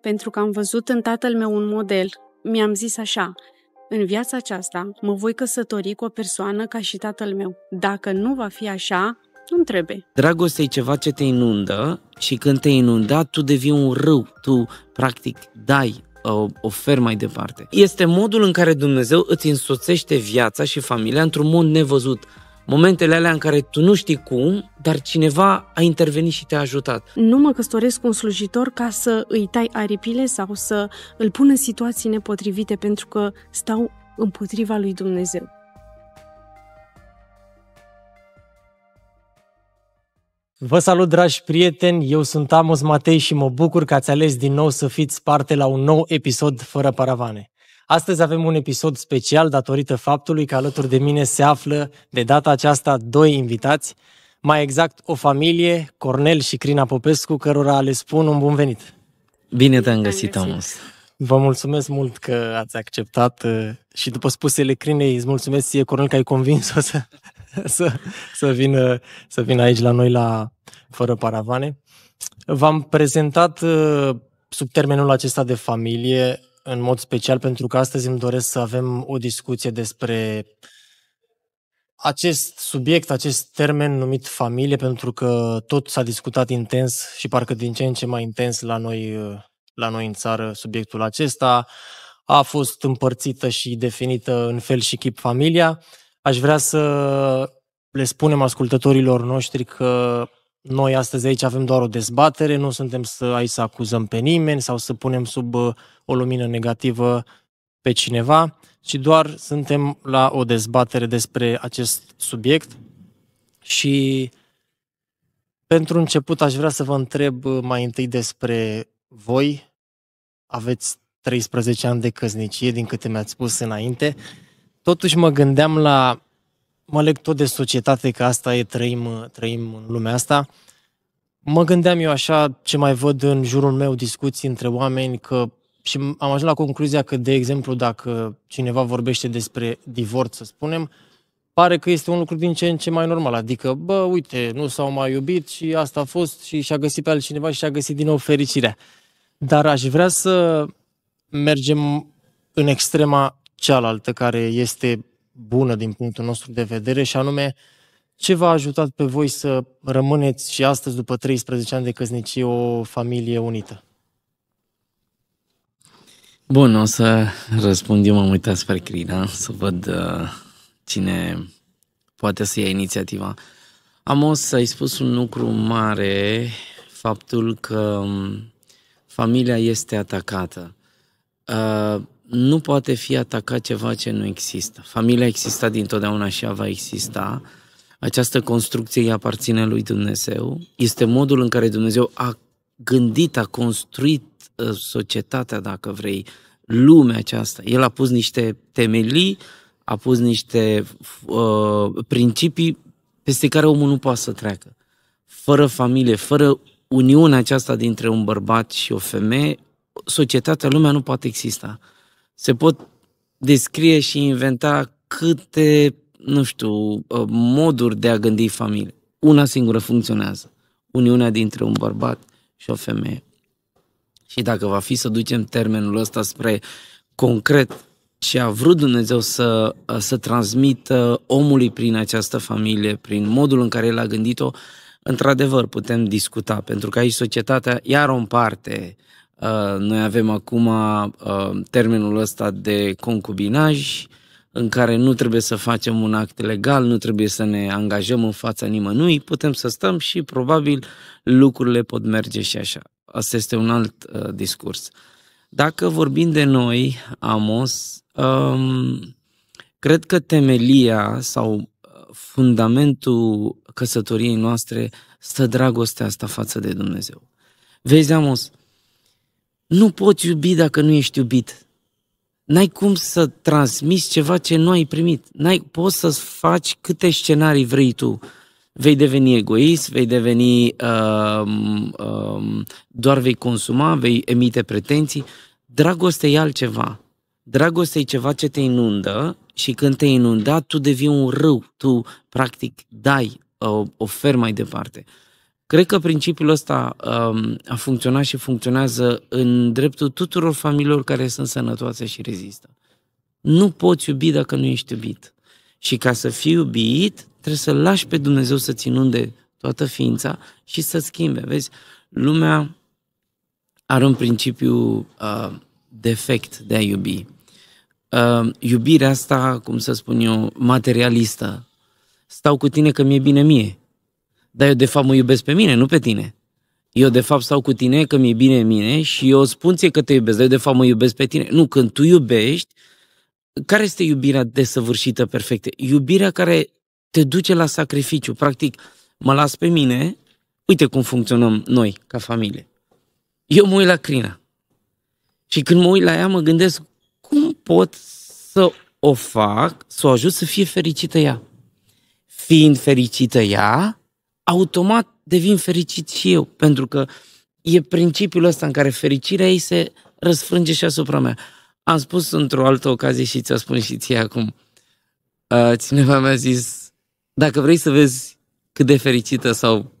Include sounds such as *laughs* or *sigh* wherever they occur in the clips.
pentru că am văzut în tatăl meu un model. Mi-am zis așa, în viața aceasta mă voi căsători cu o persoană ca și tatăl meu. Dacă nu va fi așa, nu trebuie. Dragostea e ceva ce te inundă și când te inundă, tu devii un râu. Tu, practic, dai oferi mai departe. Este modul în care Dumnezeu îți însoțește viața și familia într-un mod nevăzut momentele alea în care tu nu știi cum, dar cineva a intervenit și te-a ajutat. Nu mă căsătoresc cu un slujitor ca să îi tai aripile sau să îl pun în situații nepotrivite pentru că stau împotriva lui Dumnezeu. Vă salut, dragi prieteni! Eu sunt Amos Matei și mă bucur că ați ales din nou să fiți parte la un nou episod fără paravane. Astăzi avem un episod special datorită faptului că alături de mine se află de data aceasta doi invitați, mai exact o familie, Cornel și Crina Popescu, cărora le spun un bun venit. Bine te-am găsit, Amos. Vă mulțumesc mult că ați acceptat uh, și după spusele Crinei, îți mulțumesc ție, Cornel, că ai convins-o *laughs* să, să, să, vină, să vină aici la noi la Fără Paravane. V-am prezentat uh, sub termenul acesta de familie în mod special pentru că astăzi îmi doresc să avem o discuție despre acest subiect, acest termen numit familie, pentru că tot s-a discutat intens și parcă din ce în ce mai intens la noi, la noi în țară subiectul acesta. A fost împărțită și definită în fel și chip familia. Aș vrea să le spunem ascultătorilor noștri că noi astăzi aici avem doar o dezbatere, nu suntem să, aici să acuzăm pe nimeni sau să punem sub uh, o lumină negativă pe cineva, ci doar suntem la o dezbatere despre acest subiect și pentru început aș vrea să vă întreb uh, mai întâi despre voi. Aveți 13 ani de căsnicie, din câte mi-ați spus înainte. Totuși mă gândeam la mă leg tot de societate, că asta e, trăim, trăim în lumea asta. Mă gândeam eu așa, ce mai văd în jurul meu, discuții între oameni, că și am ajuns la concluzia că, de exemplu, dacă cineva vorbește despre divorț, să spunem, pare că este un lucru din ce în ce mai normal. Adică, bă, uite, nu s-au mai iubit și asta a fost și și-a găsit pe altcineva și și-a găsit din nou fericirea. Dar aș vrea să mergem în extrema cealaltă, care este bună din punctul nostru de vedere și anume ce v-a ajutat pe voi să rămâneți și astăzi, după 13 ani de căsnicie, o familie unită? Bun, o să răspund. Eu m-am uitat spre Crina să văd uh, cine poate să ia inițiativa. Amos, ai spus un lucru mare, faptul că um, familia este atacată. Uh, nu poate fi atacat ceva ce nu există. Familia exista dintotdeauna și ea va exista. Această construcție îi aparține lui Dumnezeu. Este modul în care Dumnezeu a gândit, a construit uh, societatea, dacă vrei, lumea aceasta. El a pus niște temelii, a pus niște uh, principii peste care omul nu poate să treacă. Fără familie, fără uniunea aceasta dintre un bărbat și o femeie, societatea, lumea nu poate exista se pot descrie și inventa câte, nu știu, uh, moduri de a gândi familie. Una singură funcționează. Uniunea dintre un bărbat și o femeie. Și dacă va fi să ducem termenul ăsta spre concret ce a vrut Dumnezeu să, uh, să transmită omului prin această familie, prin modul în care el a gândit-o, într-adevăr putem discuta, pentru că aici societatea iar o parte. uh, Uh, noi avem acum uh, termenul ăsta de concubinaj, în care nu trebuie să facem un act legal, nu trebuie să ne angajăm în fața nimănui, putem să stăm și probabil lucrurile pot merge și așa. Asta este un alt uh, discurs. Dacă vorbim de noi, Amos, um, cred că temelia sau uh, fundamentul căsătoriei noastre stă dragostea asta față de Dumnezeu. Vezi, Amos, nu poți iubi dacă nu ești iubit. N-ai cum să transmiți ceva ce nu ai primit. N-ai, poți să faci câte scenarii vrei tu. Vei deveni egoist, vei deveni. Um, um, doar vei consuma, vei emite pretenții. Dragoste e altceva. Dragoste e ceva ce te inundă și când te inundă, tu devii un râu. Tu, practic, dai, uh, oferi mai departe. Cred că principiul ăsta um, a funcționat și funcționează în dreptul tuturor familiilor care sunt sănătoase și rezistă. Nu poți iubi dacă nu ești iubit. Și ca să fii iubit, trebuie să lași pe Dumnezeu să ți toată ființa și să schimbe. Vezi, lumea are un principiu uh, defect de a iubi. Uh, iubirea asta, cum să spun eu, materialistă. Stau cu tine că mi-e bine mie dar eu de fapt mă iubesc pe mine, nu pe tine. Eu de fapt stau cu tine că mi-e bine mine și eu spun ție că te iubesc, dar eu de fapt mă iubesc pe tine. Nu, când tu iubești, care este iubirea desăvârșită, perfectă? Iubirea care te duce la sacrificiu. Practic, mă las pe mine, uite cum funcționăm noi ca familie. Eu mă uit la Crina și când mă uit la ea mă gândesc cum pot să o fac, să o ajut să fie fericită ea. Fiind fericită ea, automat devin fericit și eu, pentru că e principiul ăsta în care fericirea ei se răsfrânge și asupra mea. Am spus într-o altă ocazie și ți-o spun și ție acum. Uh, cineva mi-a zis, dacă vrei să vezi cât de fericită sau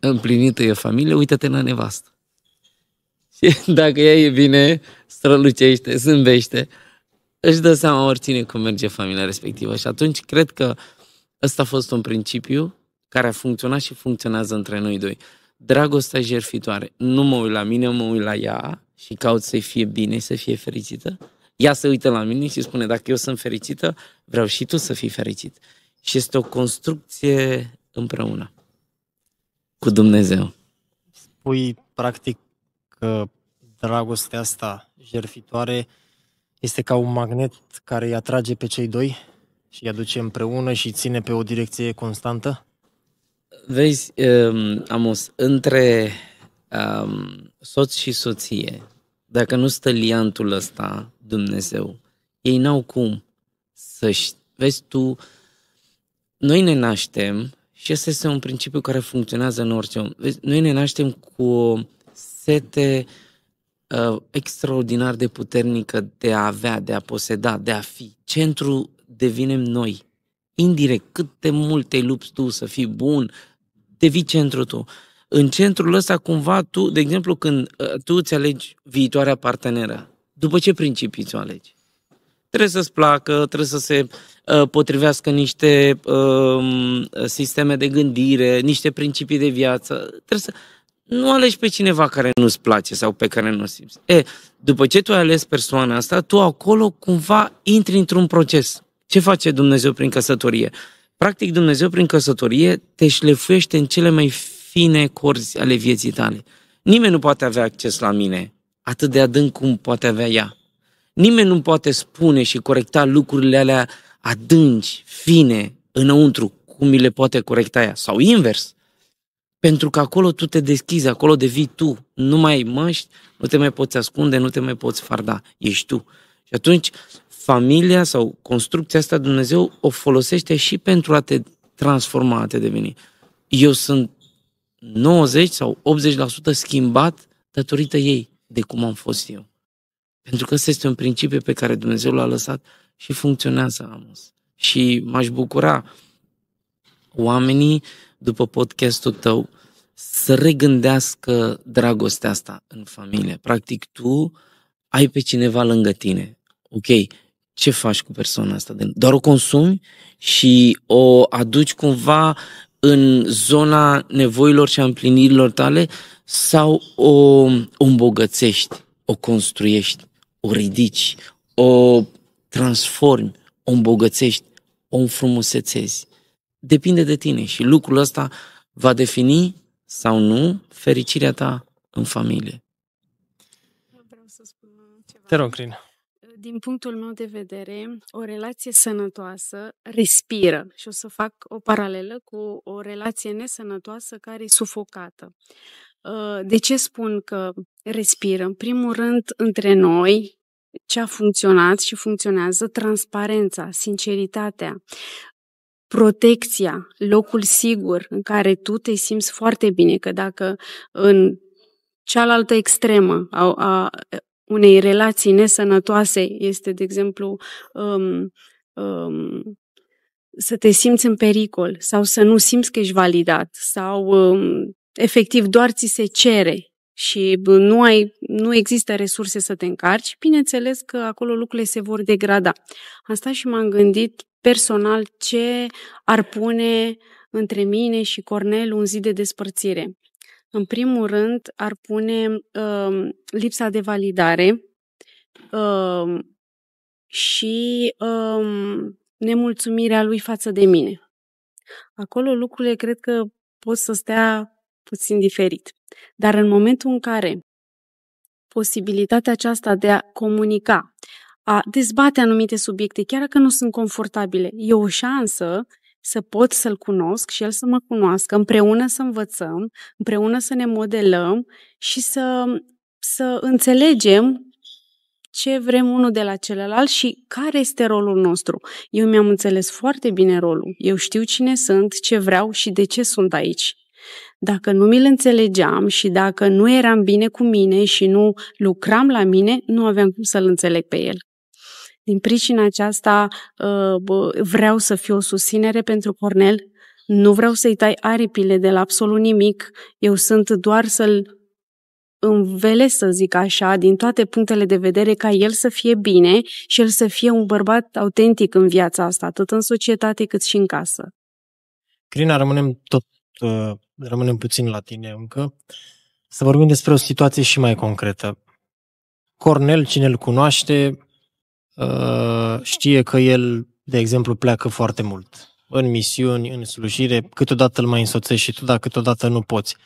împlinită e familie, uită-te la nevastă. *laughs* Și dacă ea e bine, strălucește, zâmbește, își dă seama oricine cum merge familia respectivă. Și atunci cred că ăsta a fost un principiu care a funcționat și funcționează între noi doi. Dragostea jertfitoare. Nu mă uit la mine, mă uit la ea și caut să fie bine, să fie fericită. Ea se uită la mine și spune, dacă eu sunt fericită, vreau și tu să fii fericit. Și este o construcție împreună cu Dumnezeu. Spui, practic, că dragostea asta jertfitoare este ca un magnet care îi atrage pe cei doi și îi aduce împreună și ține pe o direcție constantă? Vezi, um, Amos, între um, soț și soție, dacă nu stă liantul ăsta, Dumnezeu, ei n-au cum să și Vezi tu, noi ne naștem și ăsta este un principiu care funcționează în orice om. Vezi, noi ne naștem cu o sete uh, extraordinar de puternică de a avea, de a poseda, de a fi. Centru devinem noi indirect, cât de mult te lupți tu să fii bun, te vii centru tu. În centrul ăsta, cumva, tu, de exemplu, când ă, tu îți alegi viitoarea parteneră, după ce principii ți-o alegi? Trebuie să-ți placă, trebuie să se uh, potrivească niște uh, sisteme de gândire, niște principii de viață. Trebuie să... Nu alegi pe cineva care nu-ți place sau pe care nu simți. E, după ce tu ai ales persoana asta, tu acolo cumva intri într-un proces ce face Dumnezeu prin căsătorie? Practic, Dumnezeu prin căsătorie te șlefuiește în cele mai fine corzi ale vieții tale. Nimeni nu poate avea acces la mine atât de adânc cum poate avea ea. Nimeni nu poate spune și corecta lucrurile alea adânci, fine, înăuntru, cum mi le poate corecta ea, sau invers. Pentru că acolo tu te deschizi, acolo devii tu, nu mai măști, nu te mai poți ascunde, nu te mai poți farda, ești tu. Și atunci familia sau construcția asta Dumnezeu o folosește și pentru a te transforma, a te deveni. Eu sunt 90 sau 80% schimbat datorită ei de cum am fost eu. Pentru că ăsta este un principiu pe care Dumnezeu l-a lăsat și funcționează, Amos. Și m-aș bucura oamenii, după podcastul tău, să regândească dragostea asta în familie. Practic, tu ai pe cineva lângă tine. Ok, ce faci cu persoana asta? Doar o consumi și o aduci cumva în zona nevoilor și a împlinirilor tale sau o, o îmbogățești, o construiești, o ridici, o transformi, o îmbogățești, o înfrumusețezi. Depinde de tine și lucrul ăsta va defini sau nu fericirea ta în familie. Vreau să spun ceva. Te rog, Crina din punctul meu de vedere, o relație sănătoasă respiră și o să fac o paralelă cu o relație nesănătoasă care e sufocată. Uh, de ce spun că respiră? În primul rând, între noi, ce a funcționat și funcționează, transparența, sinceritatea, protecția, locul sigur în care tu te simți foarte bine, că dacă în cealaltă extremă a, a unei relații nesănătoase este, de exemplu, um, um, să te simți în pericol sau să nu simți că ești validat sau um, efectiv doar ți se cere și nu, ai, nu există resurse să te încarci, bineînțeles că acolo lucrurile se vor degrada. Asta și m-am gândit personal ce ar pune între mine și Cornel un zi de despărțire. În primul rând, ar pune uh, lipsa de validare uh, și uh, nemulțumirea lui față de mine. Acolo lucrurile cred că pot să stea puțin diferit. Dar în momentul în care posibilitatea aceasta de a comunica, a dezbate anumite subiecte, chiar dacă nu sunt confortabile, e o șansă să pot să-l cunosc și el să mă cunoască, împreună să învățăm, împreună să ne modelăm și să, să înțelegem ce vrem unul de la celălalt și care este rolul nostru. Eu mi-am înțeles foarte bine rolul. Eu știu cine sunt, ce vreau și de ce sunt aici. Dacă nu mi-l înțelegeam și dacă nu eram bine cu mine și nu lucram la mine, nu aveam cum să-l înțeleg pe el. Din pricina aceasta uh, vreau să fiu o susținere pentru Cornel, nu vreau să-i tai aripile de la absolut nimic, eu sunt doar să-l învele, să zic așa, din toate punctele de vedere, ca el să fie bine și el să fie un bărbat autentic în viața asta, atât în societate cât și în casă. Crina, rămânem tot, uh, rămânem puțin la tine încă, să vorbim despre o situație și mai concretă. Cornel, cine îl cunoaște, Uh, știe că el, de exemplu, pleacă foarte mult în misiuni, în slujire, câteodată îl mai însoțești și tu, dar câteodată nu poți.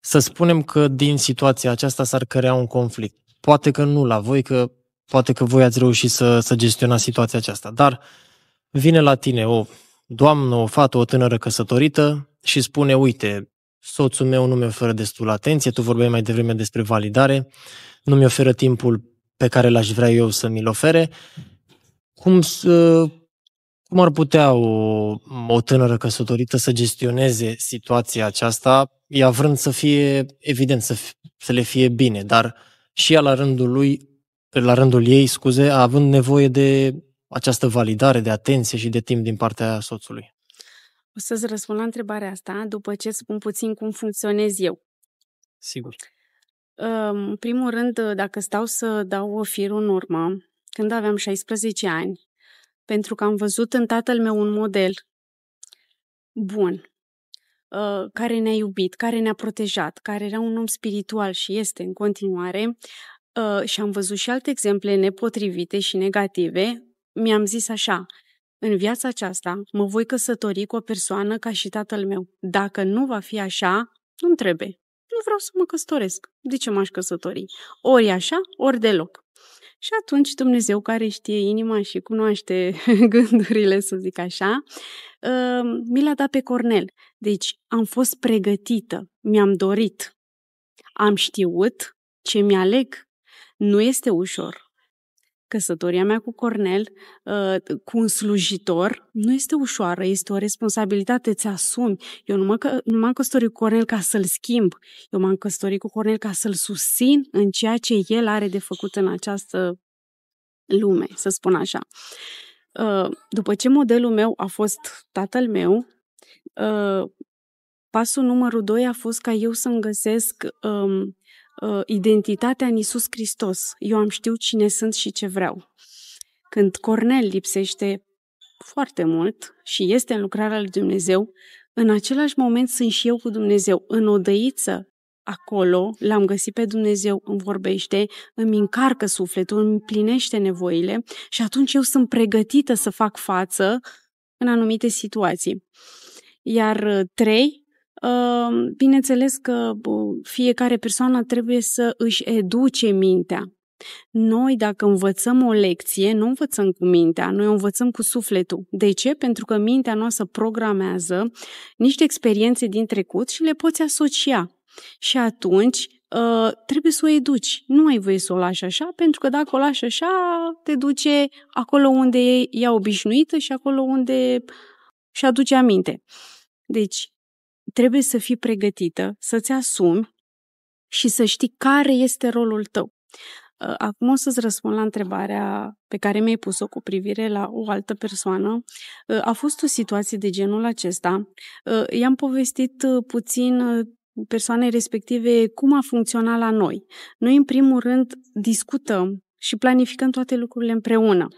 Să spunem că din situația aceasta s-ar crea un conflict. Poate că nu la voi, că poate că voi ați reușit să, să gestionați situația aceasta, dar vine la tine o doamnă, o fată, o tânără căsătorită și spune, uite, soțul meu nu mi oferă destul atenție, tu vorbeai mai devreme despre validare, nu mi oferă timpul pe care l-aș vrea eu să mi-l ofere, cum, să, cum ar putea o, o tânără căsătorită să gestioneze situația aceasta, ea vrând să fie, evident, să, fie, să le fie bine, dar și ea la rândul lui, la rândul ei, scuze, având nevoie de această validare, de atenție și de timp din partea soțului? O să-ți răspund la întrebarea asta după ce spun puțin cum funcționez eu. Sigur. În primul rând, dacă stau să dau fir în urmă, când aveam 16 ani, pentru că am văzut în tatăl meu un model bun, ă, care ne-a iubit, care ne-a protejat, care era un om spiritual și este în continuare, ă, și am văzut și alte exemple nepotrivite și negative, mi-am zis așa, în viața aceasta mă voi căsători cu o persoană ca și tatăl meu. Dacă nu va fi așa, nu trebuie nu vreau să mă căsătoresc. De ce m-aș căsători? Ori așa, ori deloc. Și atunci Dumnezeu, care știe inima și cunoaște *laughs* gândurile, să zic așa, uh, mi l-a dat pe Cornel. Deci am fost pregătită, mi-am dorit, am știut ce mi-aleg. Nu este ușor, căsătoria mea cu Cornel, uh, cu un slujitor, nu este ușoară, este o responsabilitate, ți asumi. Eu nu, mă, nu m-am căsătorit cu Cornel ca să-l schimb, eu m-am căsătorit cu Cornel ca să-l susțin în ceea ce el are de făcut în această lume, să spun așa. Uh, după ce modelul meu a fost tatăl meu, uh, pasul numărul doi a fost ca eu să-mi găsesc um, uh, identitatea în Isus Hristos. Eu am știut cine sunt și ce vreau. Când Cornel lipsește foarte mult și este în lucrarea lui Dumnezeu, în același moment sunt și eu cu Dumnezeu, în odăiță, acolo, l-am găsit pe Dumnezeu, îmi vorbește, îmi încarcă sufletul, îmi împlinește nevoile și atunci eu sunt pregătită să fac față în anumite situații. Iar uh, trei, Bineînțeles că fiecare persoană trebuie să își educe mintea. Noi, dacă învățăm o lecție, nu învățăm cu mintea, noi o învățăm cu sufletul. De ce? Pentru că mintea noastră programează niște experiențe din trecut și le poți asocia. Și atunci ă, trebuie să o educi. Nu ai voie să o lași așa, pentru că dacă o lași așa, te duce acolo unde e ea obișnuită și acolo unde și aduce aminte. Deci, trebuie să fii pregătită, să-ți asumi și să știi care este rolul tău. Uh, acum o să-ți răspund la întrebarea pe care mi-ai pus-o cu privire la o altă persoană. Uh, a fost o situație de genul acesta. Uh, i-am povestit puțin persoanei respective cum a funcționat la noi. Noi, în primul rând, discutăm și planificăm toate lucrurile împreună.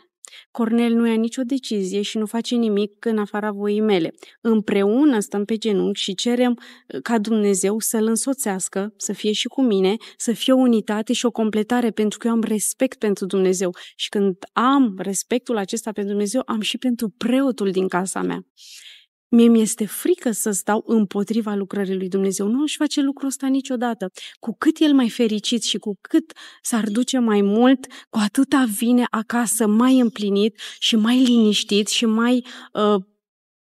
Cornel nu ia nicio decizie și nu face nimic în afara voii mele. Împreună stăm pe genunchi și cerem uh, ca Dumnezeu să-l însoțească, să fie și cu mine, să fie o unitate și o completare, pentru că eu am respect pentru Dumnezeu. Și când am respectul acesta pentru Dumnezeu, am și pentru preotul din casa mea. Mie mi-este frică să stau împotriva lucrării lui Dumnezeu. Nu își face lucrul ăsta niciodată. Cu cât el mai fericit și cu cât s-ar duce mai mult, cu atâta vine acasă mai împlinit și mai liniștit și mai uh,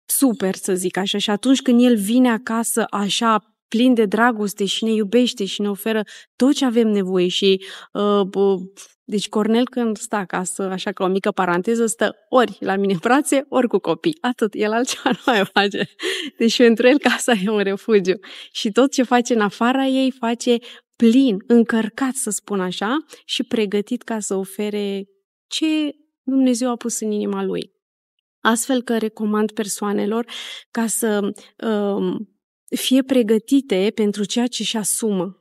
super, să zic așa. Și atunci când el vine acasă așa plin de dragoste și ne iubește și ne oferă tot ce avem nevoie și uh, uh, deci Cornel când stă acasă, așa că o mică paranteză, stă ori la mine în brațe, ori cu copii. Atât, el altceva nu mai face. Deci pentru el casa e un refugiu. Și tot ce face în afara ei, face plin, încărcat, să spun așa, și pregătit ca să ofere ce Dumnezeu a pus în inima lui. Astfel că recomand persoanelor ca să um, fie pregătite pentru ceea ce își asumă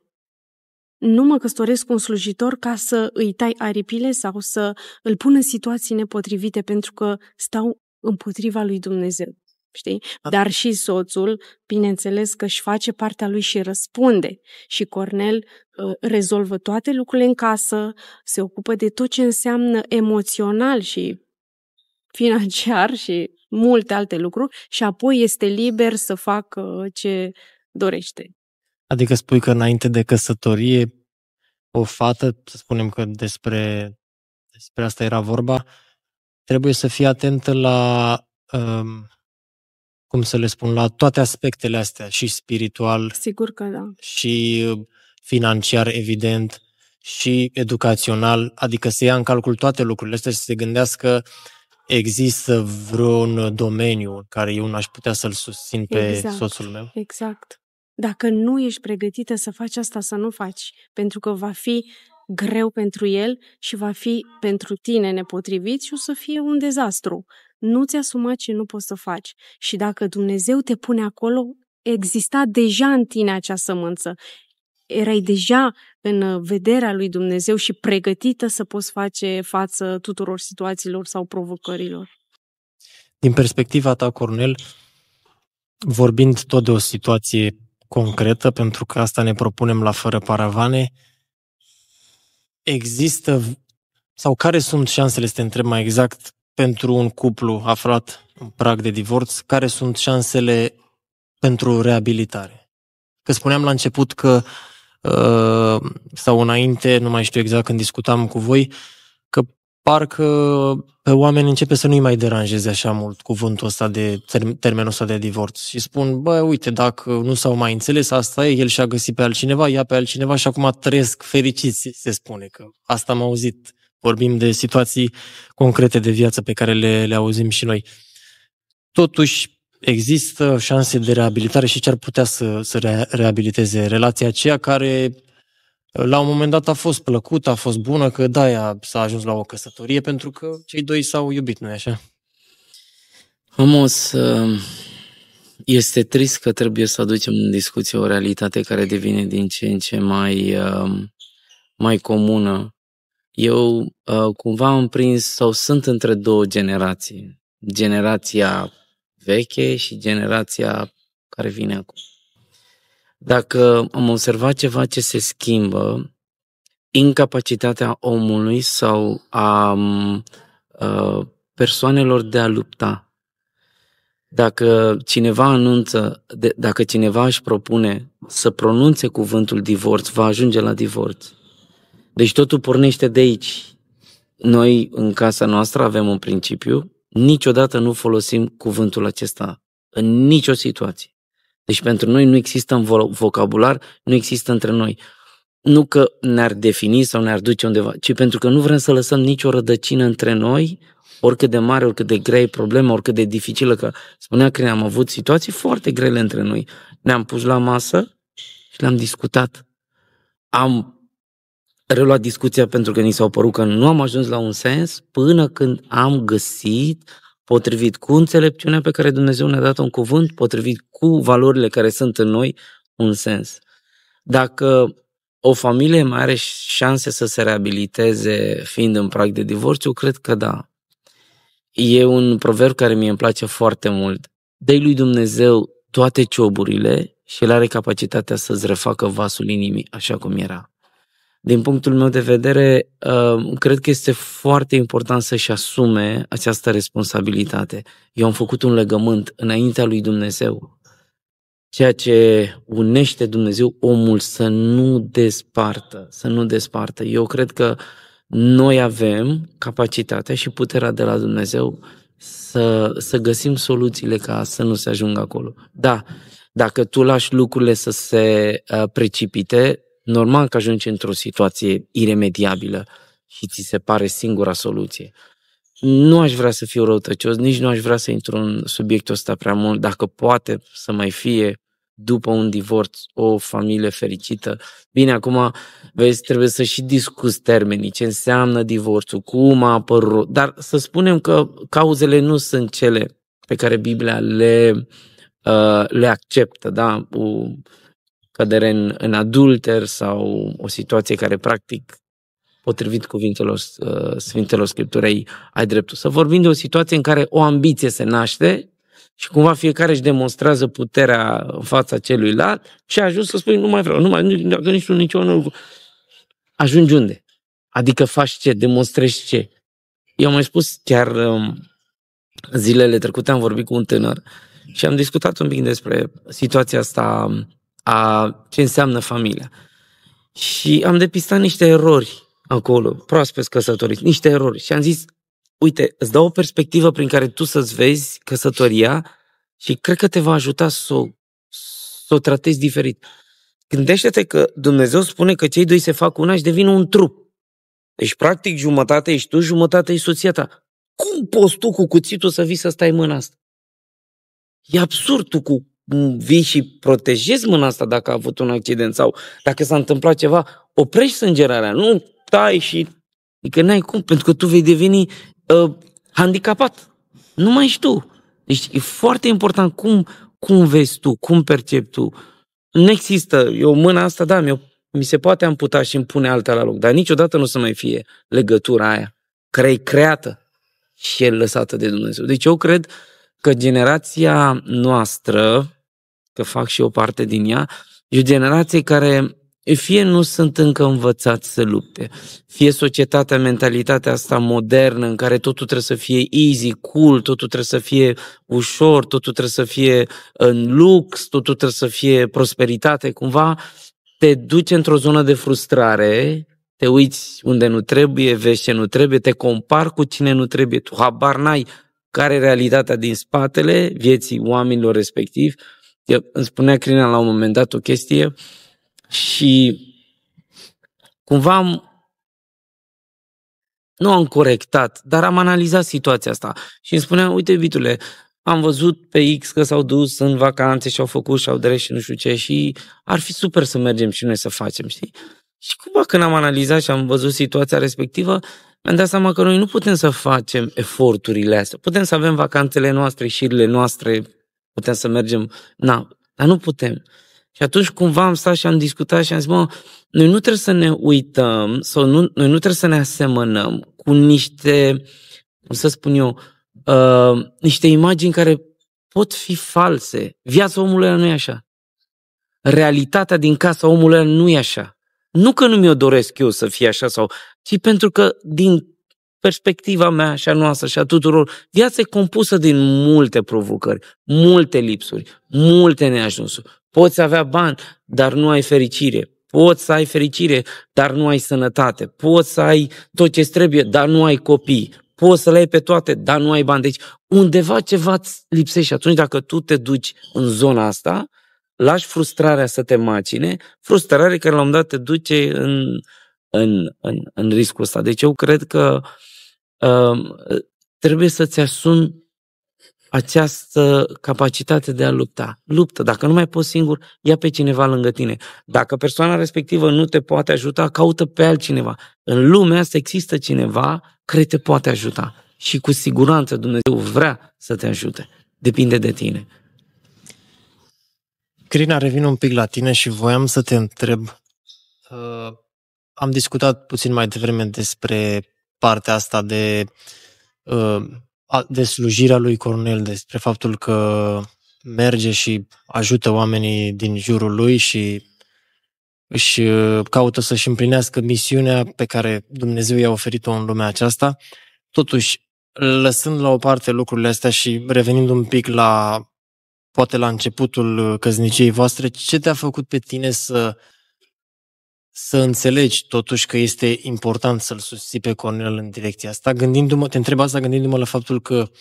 nu mă căsătoresc cu un slujitor ca să îi tai aripile sau să îl pun în situații nepotrivite pentru că stau împotriva lui Dumnezeu. Știi? Dar și soțul, bineînțeles că își face partea lui și răspunde. Și Cornel uh, rezolvă toate lucrurile în casă, se ocupă de tot ce înseamnă emoțional și financiar și multe alte lucruri și apoi este liber să facă ce dorește. Adică spui că înainte de căsătorie, o fată, să spunem că despre, despre asta era vorba, trebuie să fie atentă la, um, cum să le spun, la toate aspectele astea, și spiritual, Sigur că da. și uh, financiar, evident, și educațional, adică să ia în calcul toate lucrurile astea și să se gândească există vreun domeniu în care eu n-aș putea să-l susțin pe exact, soțul meu. Exact. Dacă nu ești pregătită să faci asta, să nu faci, pentru că va fi greu pentru el și va fi pentru tine nepotrivit și o să fie un dezastru. Nu ți asuma ce nu poți să faci. Și dacă Dumnezeu te pune acolo, exista deja în tine acea sămânță. Erai deja în uh, vederea lui Dumnezeu și pregătită să poți face față tuturor situațiilor sau provocărilor. Din perspectiva ta, Cornel, vorbind tot de o situație concretă, pentru că asta ne propunem la Fără Paravane, există sau care sunt șansele, să te întreb mai exact, pentru un cuplu aflat în prag de divorț, care sunt șansele pentru reabilitare? Că spuneam la început că uh, sau înainte, nu mai știu exact când discutam cu voi, parcă pe oameni începe să nu-i mai deranjeze așa mult cuvântul ăsta de termenul ăsta de divorț și spun, bă, uite, dacă nu s-au mai înțeles, asta e, el și-a găsit pe altcineva, ia pe altcineva și acum trăiesc fericiți, se spune că asta am auzit. Vorbim de situații concrete de viață pe care le, le auzim și noi. Totuși, există șanse de reabilitare și ce ar putea să, să reabiliteze relația aceea care la un moment dat a fost plăcută, a fost bună, că da, ea s-a ajuns la o căsătorie pentru că cei doi s-au iubit, nu-i așa? Amos, uh, este trist că trebuie să aducem în discuție o realitate care devine din ce în ce mai, uh, mai comună. Eu uh, cumva am prins sau sunt între două generații. Generația veche și generația care vine acum. Dacă am observat ceva ce se schimbă, incapacitatea omului sau a, a persoanelor de a lupta. Dacă cineva anunță, de, dacă cineva își propune să pronunțe cuvântul divorț, va ajunge la divorț. Deci totul pornește de aici. Noi, în casa noastră, avem un principiu, niciodată nu folosim cuvântul acesta, în nicio situație. Deci pentru noi nu există în vocabular, nu există între noi. Nu că ne-ar defini sau ne-ar duce undeva, ci pentru că nu vrem să lăsăm nicio rădăcină între noi, oricât de mare, oricât de grea e problema, oricât de dificilă, că spunea că ne-am avut situații foarte grele între noi. Ne-am pus la masă și le-am discutat. Am reluat discuția pentru că ni s-au părut că nu am ajuns la un sens până când am găsit potrivit cu înțelepciunea pe care Dumnezeu ne-a dat un cuvânt, potrivit cu valorile care sunt în noi, un sens. Dacă o familie mai are șanse să se reabiliteze fiind în prag de divorț, eu cred că da. E un proverb care mie îmi place foarte mult. dă lui Dumnezeu toate cioburile și el are capacitatea să-ți refacă vasul inimii așa cum era din punctul meu de vedere, uh, cred că este foarte important să-și asume această responsabilitate. Eu am făcut un legământ înaintea lui Dumnezeu, ceea ce unește Dumnezeu omul să nu despartă, să nu despartă. Eu cred că noi avem capacitatea și puterea de la Dumnezeu să, să găsim soluțiile ca să nu se ajungă acolo. Da, dacă tu lași lucrurile să se uh, precipite, normal că ajungi într-o situație iremediabilă și ți se pare singura soluție. Nu aș vrea să fiu răutăcios, nici nu aș vrea să intru în subiectul ăsta prea mult, dacă poate să mai fie după un divorț o familie fericită. Bine, acum, vezi, trebuie să și discuți termenii, ce înseamnă divorțul, cum a apărut, dar să spunem că cauzele nu sunt cele pe care Biblia le, uh, le acceptă, da? cădere în, în adulter sau o situație care practic potrivit cuvintelor uh, Sfintelor Scripturei, ai dreptul. Să vorbim de o situație în care o ambiție se naște și cumva fiecare își demonstrează puterea în fața celuilalt și ajuns să spui, nu mai vreau, nu mai, dacă nici tu, nici eu nu... Ajungi unde? Adică faci ce? Demonstrezi ce? Eu am mai spus chiar um, zilele trecute, am vorbit cu un tânăr și am discutat un pic despre situația asta um, a ce înseamnă familia. Și am depistat niște erori acolo, proaspeți căsătoriți, niște erori. Și am zis, uite, îți dau o perspectivă prin care tu să-ți vezi căsătoria și cred că te va ajuta să o, să o tratezi diferit. Gândește-te că Dumnezeu spune că cei doi se fac una și devin un trup. Deci, practic, jumătate ești tu, jumătate ești soția ta. Cum poți tu cu cuțitul să vii să stai mâna asta? E absurd tu cu vii și protejezi mâna asta dacă a avut un accident sau dacă s-a întâmplat ceva, oprești sângerarea, nu tai și... Adică n-ai cum, pentru că tu vei deveni uh, handicapat. Nu mai ești tu. Deci e foarte important cum, cum vezi tu, cum percepi tu. Nu există, eu mâna asta, da, mi-o, mi se poate amputa și îmi pune alta la loc, dar niciodată nu să mai fie legătura aia care e creată și e lăsată de Dumnezeu. Deci eu cred că generația noastră, că fac și o parte din ea, e o generație care fie nu sunt încă învățați să lupte, fie societatea, mentalitatea asta modernă în care totul trebuie să fie easy, cool, totul trebuie să fie ușor, totul trebuie să fie în lux, totul trebuie să fie prosperitate, cumva te duce într-o zonă de frustrare, te uiți unde nu trebuie, vezi ce nu trebuie, te compari cu cine nu trebuie, tu habar n-ai care e realitatea din spatele vieții oamenilor respectivi îmi spunea Crina la un moment dat o chestie și cumva am, nu am corectat, dar am analizat situația asta și îmi spunea, uite, Vitule, am văzut pe X că s-au dus în vacanțe și au făcut și au drept și nu știu ce și ar fi super să mergem și noi să facem, știi? Și cumva când am analizat și am văzut situația respectivă, mi-am dat seama că noi nu putem să facem eforturile astea. Putem să avem vacanțele noastre, șirile noastre, putem să mergem, na, dar nu putem. Și atunci cumva am stat și am discutat și am zis, mă, noi nu trebuie să ne uităm sau nu, noi nu trebuie să ne asemănăm cu niște, cum să spun eu, uh, niște imagini care pot fi false. Viața omului nu e așa. Realitatea din casa omului nu e așa. Nu că nu mi-o doresc eu să fie așa sau, ci pentru că din perspectiva mea și a noastră și a tuturor, viața e compusă din multe provocări, multe lipsuri, multe neajunsuri. Poți avea bani, dar nu ai fericire. Poți să ai fericire, dar nu ai sănătate. Poți să ai tot ce trebuie, dar nu ai copii. Poți să le ai pe toate, dar nu ai bani. Deci undeva ceva îți lipsește. Atunci dacă tu te duci în zona asta, lași frustrarea să te macine, frustrare care la un dat te duce în, în, în, în riscul ăsta. Deci eu cred că uh, Ă, trebuie să-ți asumi această capacitate de a lupta. Luptă. Dacă nu mai poți singur, ia pe cineva lângă tine. Dacă persoana respectivă nu te poate ajuta, caută pe altcineva. În lumea asta există cineva care te poate ajuta. Și cu siguranță Dumnezeu vrea să te ajute. Depinde de tine. Crina, revin un pic la tine și voiam să te întreb. Uh, am discutat puțin mai devreme despre partea asta de, uh, de slujirea lui Cornel, despre faptul că merge și ajută oamenii din jurul lui și își uh, caută să-și împlinească misiunea pe care Dumnezeu i-a oferit-o în lumea aceasta. Totuși, lăsând la o parte lucrurile astea și revenind un pic la, poate la începutul căzniciei voastre, ce te-a făcut pe tine să să înțelegi totuși că este important să-l susții pe Cornel în direcția asta, gândindu-mă, te întreb asta gândindu-mă la faptul că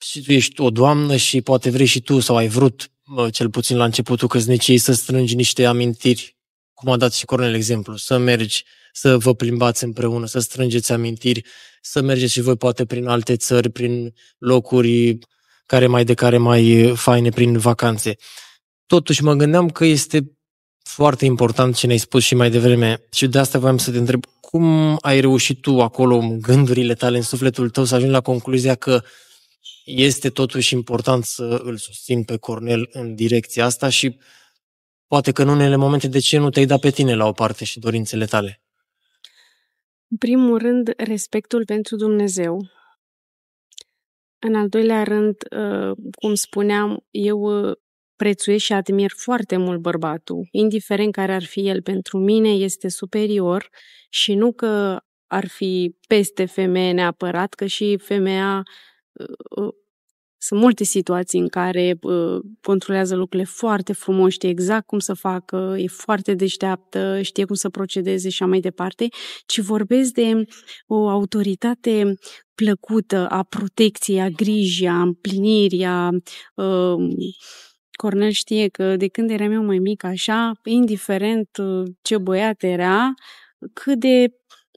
și tu ești o doamnă și poate vrei și tu sau ai vrut, cel puțin la începutul căsniciei, să strângi niște amintiri, cum a dat și Cornel exemplu, să mergi, să vă plimbați împreună, să strângeți amintiri, să mergeți și voi poate prin alte țări, prin locuri care mai de care mai faine, prin vacanțe. Totuși mă gândeam că este foarte important ce ne-ai spus și mai devreme și de asta voiam să te întreb cum ai reușit tu acolo, în gândurile tale, în sufletul tău, să ajungi la concluzia că este totuși important să îl susțin pe Cornel în direcția asta și poate că în unele momente de ce nu te-ai dat pe tine la o parte și dorințele tale? În primul rând, respectul pentru Dumnezeu. În al doilea rând, uh, cum spuneam, eu uh, prețuiesc și admir foarte mult bărbatul. Indiferent care ar fi el pentru mine, este superior și nu că ar fi peste femeie neapărat, că și femeia uh, uh, sunt multe situații în care uh, controlează lucrurile foarte frumos, știe exact cum să facă, e foarte deșteaptă, știe cum să procedeze și așa mai departe, ci vorbesc de o autoritate plăcută a protecției, a grijii, a împlinirii, a uh, Cornel știe că de când eram eu mai mică așa, indiferent uh, ce băiat era, cât de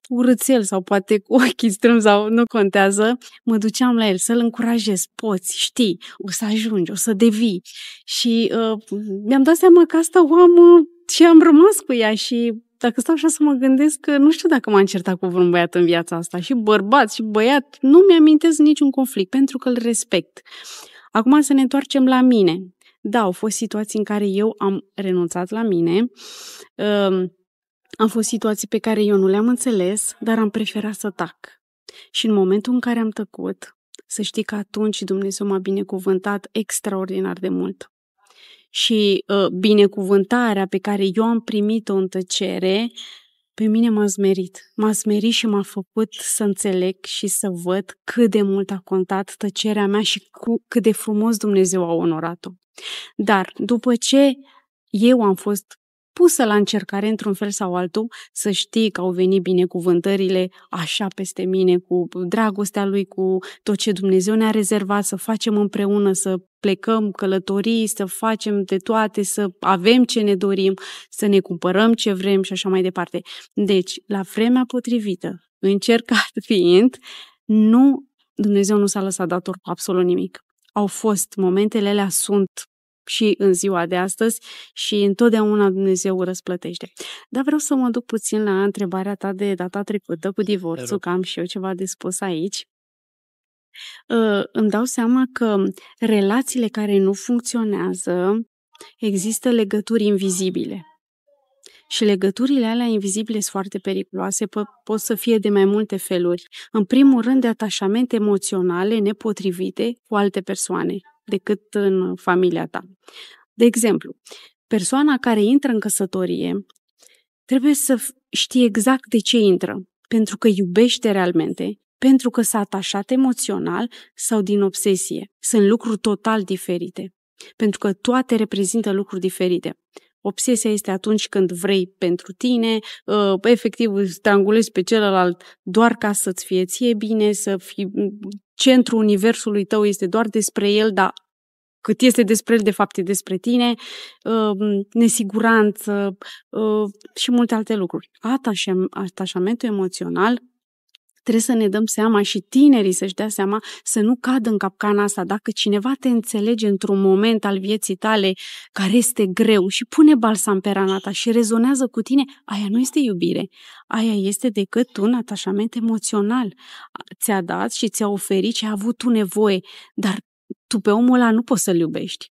urățel sau poate cu ochii strâmbi sau nu contează, mă duceam la el să-l încurajez, poți, știi, o să ajungi, o să devii. Și uh, mi-am dat seama că asta o am uh, și am rămas cu ea și dacă stau așa să mă gândesc că nu știu dacă m-am certat cu vreun băiat în viața asta, și bărbat, și băiat, nu mi-amintesc niciun conflict pentru că îl respect. Acum să ne întoarcem la mine. Da, au fost situații în care eu am renunțat la mine, ehm, am fost situații pe care eu nu le-am înțeles, dar am preferat să tac. Și în momentul în care am tăcut, să știi că atunci Dumnezeu m-a binecuvântat extraordinar de mult. Și uh, binecuvântarea pe care eu am primit-o în tăcere pe mine m-a zmerit. M-a zmerit și m-a făcut să înțeleg și să văd cât de mult a contat tăcerea mea și cu, cât de frumos Dumnezeu a onorat-o. Dar după ce eu am fost pusă la încercare într-un fel sau altul, să știi că au venit binecuvântările așa peste mine, cu dragostea lui, cu tot ce Dumnezeu ne-a rezervat, să facem împreună, să plecăm călătorii, să facem de toate, să avem ce ne dorim, să ne cumpărăm ce vrem și așa mai departe. Deci, la vremea potrivită, încercat *laughs* fiind, nu, Dumnezeu nu s-a lăsat dator cu absolut nimic. Au fost, momentele alea sunt și în ziua de astăzi și întotdeauna Dumnezeu răsplătește. Dar vreau să mă duc puțin la întrebarea ta de data trecută cu divorțul, că am și eu ceva de spus aici. Ă, îmi dau seama că relațiile care nu funcționează există legături invizibile. Și legăturile alea invizibile sunt foarte periculoase, po- pot să fie de mai multe feluri. În primul rând, de atașamente emoționale nepotrivite cu alte persoane decât în familia ta. De exemplu, persoana care intră în căsătorie trebuie să știe exact de ce intră, pentru că iubește realmente, pentru că s-a atașat emoțional sau din obsesie. Sunt lucruri total diferite, pentru că toate reprezintă lucruri diferite. Obsesia este atunci când vrei pentru tine, uh, efectiv strangulezi pe celălalt doar ca să-ți fie ție bine, să fii centrul universului tău este doar despre el, dar cât este despre el, de fapt, e despre tine, uh, nesiguranță uh, și multe alte lucruri. Atașamentul emoțional Trebuie să ne dăm seama și tinerii să-și dea seama să nu cadă în capcana asta. Dacă cineva te înțelege într-un moment al vieții tale care este greu și pune balsam pe rana ta și rezonează cu tine, aia nu este iubire. Aia este decât un atașament emoțional. Ți-a dat și ți-a oferit ce a avut tu nevoie, dar tu pe omul ăla nu poți să-l iubești.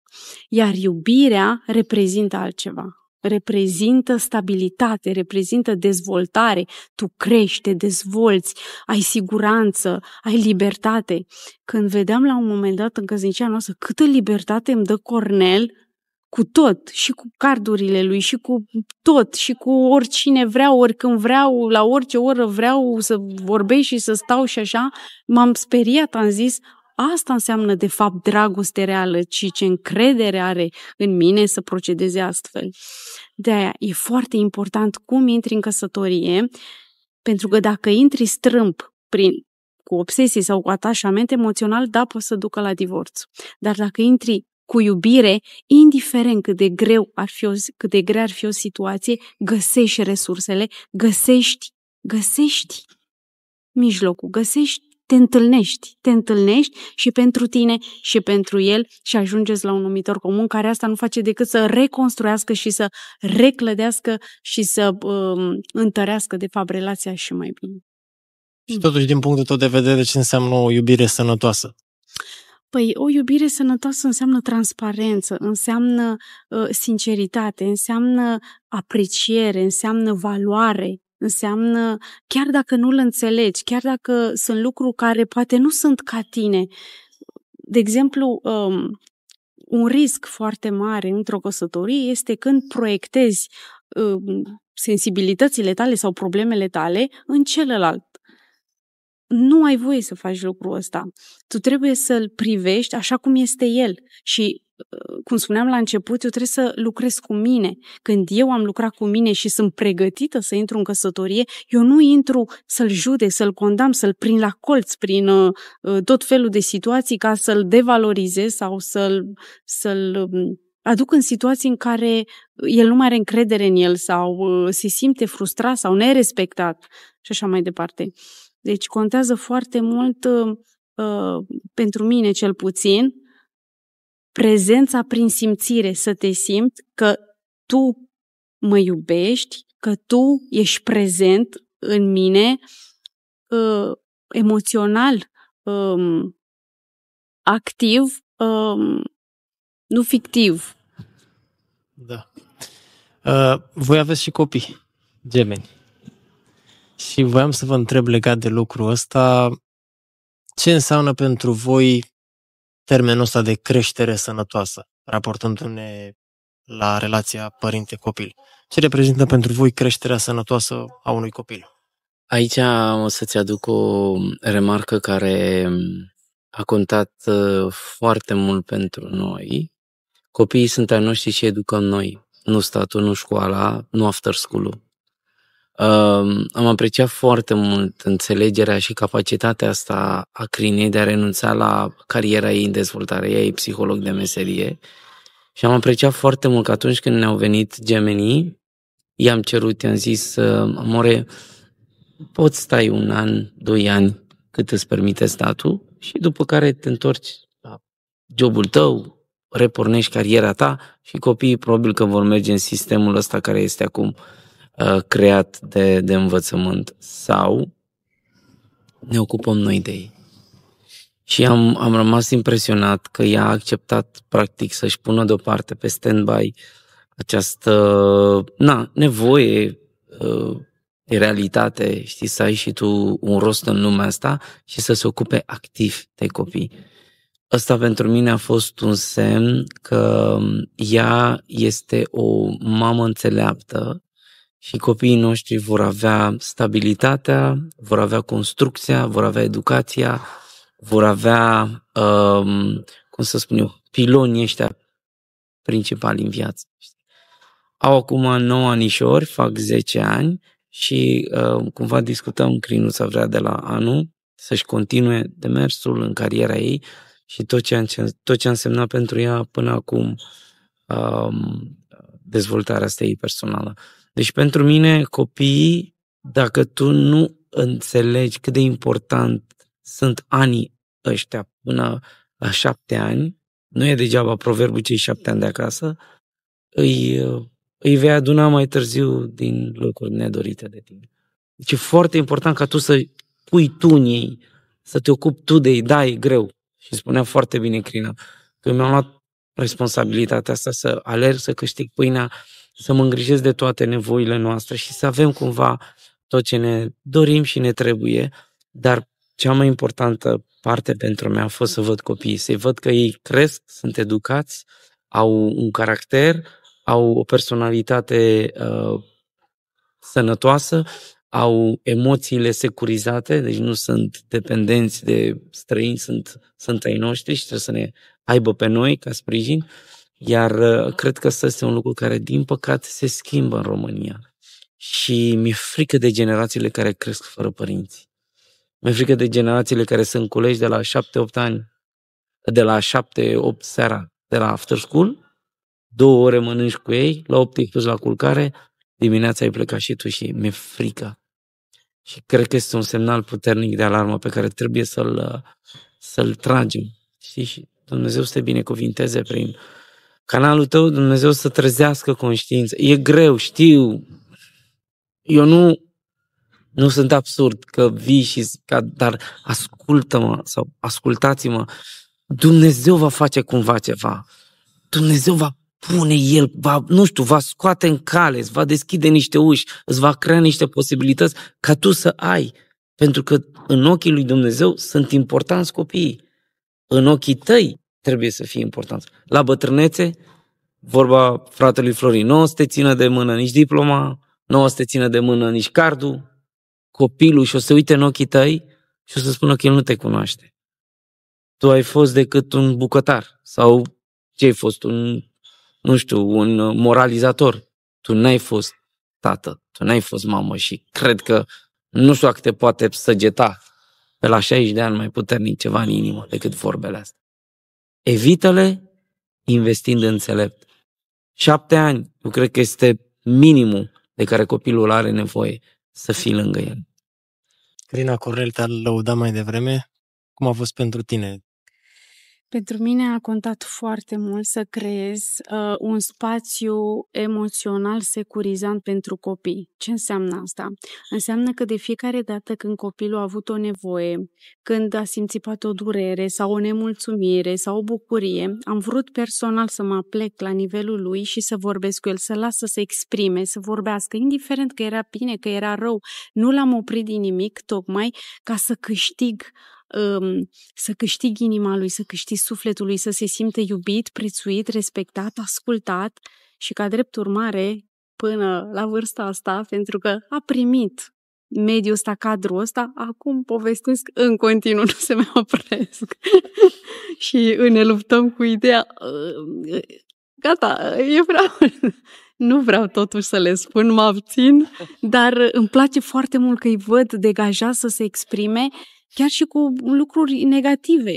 Iar iubirea reprezintă altceva reprezintă stabilitate, reprezintă dezvoltare. Tu crești, te dezvolți, ai siguranță, ai libertate. Când vedeam la un moment dat în căsnicia noastră câtă libertate îmi dă Cornel, cu tot, și cu cardurile lui, și cu tot, și cu oricine vreau, oricând vreau, la orice oră vreau să vorbesc și să stau și așa, m-am speriat, am zis, asta înseamnă de fapt dragoste reală, ci ce încredere are în mine să procedeze astfel. De aia e foarte important cum intri în căsătorie, pentru că dacă intri strâmp prin cu obsesii sau cu atașament emoțional, da, poți să ducă la divorț. Dar dacă intri cu iubire, indiferent cât de greu ar fi o, cât de grea ar fi o situație, găsești resursele, găsești, găsești mijlocul, găsești te întâlnești, te întâlnești și pentru tine și pentru el și ajungeți la un numitor comun care asta nu face decât să reconstruiască și să reclădească și să um, întărească, de fapt, relația și mai bine. Și totuși, din punctul tău de vedere, ce înseamnă o iubire sănătoasă? Păi, o iubire sănătoasă înseamnă transparență, înseamnă uh, sinceritate, înseamnă apreciere, înseamnă valoare, Înseamnă, chiar dacă nu-l înțelegi, chiar dacă sunt lucruri care poate nu sunt ca tine, de exemplu, um, un risc foarte mare într-o căsătorie este când proiectezi um, sensibilitățile tale sau problemele tale în celălalt nu ai voie să faci lucrul ăsta. Tu trebuie să-l privești așa cum este el și cum spuneam la început, eu trebuie să lucrez cu mine. Când eu am lucrat cu mine și sunt pregătită să intru în căsătorie, eu nu intru să-l judec, să-l condamn, să-l prin la colț prin uh, uh, tot felul de situații ca să-l devalorizez sau să-l, să-l um, aduc în situații în care el nu mai are încredere în el sau uh, se simte frustrat sau nerespectat și așa mai departe. Deci contează foarte mult uh, uh pentru mine cel puțin prezența prin simțire, să te simți că tu mă iubești, că tu ești prezent în mine uh, emoțional, um, activ, um, nu fictiv. Da. Uh, voi aveți și copii, gemeni. Și voiam să vă întreb legat de lucrul ăsta, ce înseamnă pentru voi termenul ăsta de creștere sănătoasă, raportându-ne la relația părinte-copil. Ce reprezintă pentru voi creșterea sănătoasă a unui copil? Aici o să-ți aduc o remarcă care a contat uh, foarte mult pentru noi. Copiii sunt ai noștri și educăm noi, nu statul, nu școala, nu after school-ul. Uh, am apreciat foarte mult înțelegerea și capacitatea asta a Crinei de a renunța la cariera ei în dezvoltare. Ea e psiholog de meserie și am apreciat foarte mult că atunci când ne-au venit gemenii, i-am cerut, i-am zis, amore, poți stai un an, doi ani, cât îți permite statul și după care te întorci la jobul tău, repornești cariera ta și copiii probabil că vor merge în sistemul ăsta care este acum Uh, creat de, de învățământ sau ne ocupăm noi de ei. Și am, am rămas impresionat că ea a acceptat, practic, să-și pună deoparte pe stand-by această na, nevoie uh, realitate, știi, să ai și tu un rost în lumea asta și să se ocupe activ de copii. Ăsta pentru mine a fost un semn că um, ea este o mamă înțeleaptă și copiii noștri vor avea stabilitatea, vor avea construcția, vor avea educația, vor avea, um, cum să spun eu, pilonii ăștia principali în viață. Au acum 9 anișori, fac 10 ani și uh, cumva discutăm, Crinuța vrea de la anul să-și continue demersul în cariera ei și tot ce a, tot ce a însemnat pentru ea până acum um, dezvoltarea asta ei personală. Deci pentru mine copiii, dacă tu nu înțelegi cât de important sunt anii ăștia până la șapte ani, nu e degeaba proverbul cei șapte ani de acasă, îi, îi vei aduna mai târziu din locuri nedorite de tine. Deci e foarte important ca tu să pui tu în ei, să te ocupi tu de ei. Da, e greu. Și spunea foarte bine Crina că mi-am luat responsabilitatea asta să alerg, să câștig pâinea să mă îngrijesc de toate nevoile noastre și să avem cumva tot ce ne dorim și ne trebuie, dar cea mai importantă parte pentru mine a fost să văd copiii, să-i văd că ei cresc, sunt educați, au un caracter, au o personalitate uh, sănătoasă, au emoțiile securizate, deci nu sunt dependenți de străini, sunt, sunt ai noștri și trebuie să ne aibă pe noi ca sprijin. Uh, iar uh, cred că asta este un lucru care, din păcate, se schimbă în România. Și mi-e frică de generațiile care cresc fără părinți. Mi-e frică de generațiile care sunt colegi de la 7-8 ani, de la 7-8 seara, de la after school, două ore mănânci cu ei, la 8 ai pus la culcare, dimineața ai plecat și tu și mi-e frică. Și cred că este un semnal puternic de alarmă pe care trebuie să-l, uh, să-l tragem. Știi? Și Dumnezeu să te binecuvinteze prin canalul tău Dumnezeu să trezească conștiința. E greu, știu. Eu nu, nu sunt absurd că vii și ca, dar ascultă-mă sau ascultați-mă. Dumnezeu va face cumva ceva. Dumnezeu va pune El, va, nu știu, va scoate în cale, îți va deschide niște uși, îți va crea niște posibilități ca tu să ai. Pentru că în ochii lui Dumnezeu sunt importanți copiii. În ochii tăi trebuie să fie importanță. La bătrânețe, vorba fratelui Florin, nu o să te țină de mână nici diploma, nu o să te țină de mână nici cardul, copilul și o să uite în ochii tăi și o să spună că el nu te cunoaște. Tu ai fost decât un bucătar sau ce ai fost, un, nu știu, un moralizator. Tu n-ai fost tată, tu n-ai fost mamă și cred că nu știu dacă te poate săgeta pe la 60 de ani mai puternic ceva în inimă decât vorbele astea. Evită-le investind înțelept. Șapte ani, eu cred că este minimul de care copilul are nevoie să fii lângă el. Crina Cornel te-a lăudat mai devreme. Cum a fost pentru tine pentru mine a contat foarte mult să creez uh, un spațiu emoțional securizant pentru copii. Ce înseamnă asta? Înseamnă că de fiecare dată când copilul a avut o nevoie, când a simțit o durere sau o nemulțumire sau o bucurie, am vrut personal să mă plec la nivelul lui și să vorbesc cu el, să las să se exprime, să vorbească, indiferent că era bine, că era rău. Nu l-am oprit din nimic, tocmai ca să câștig să câștigi inima lui, să câștigi sufletul lui, să se simte iubit, prețuit, respectat, ascultat și ca drept urmare, până la vârsta asta, pentru că a primit mediul ăsta, cadrul ăsta, acum povestesc în continuu, *laughs* nu se mai opresc. *laughs* și ne luptăm cu ideea, uh, gata, eu vreau... *laughs* Nu vreau totuși să le spun, mă abțin, dar îmi place foarte mult că îi văd degajat să se exprime chiar și cu lucruri negative.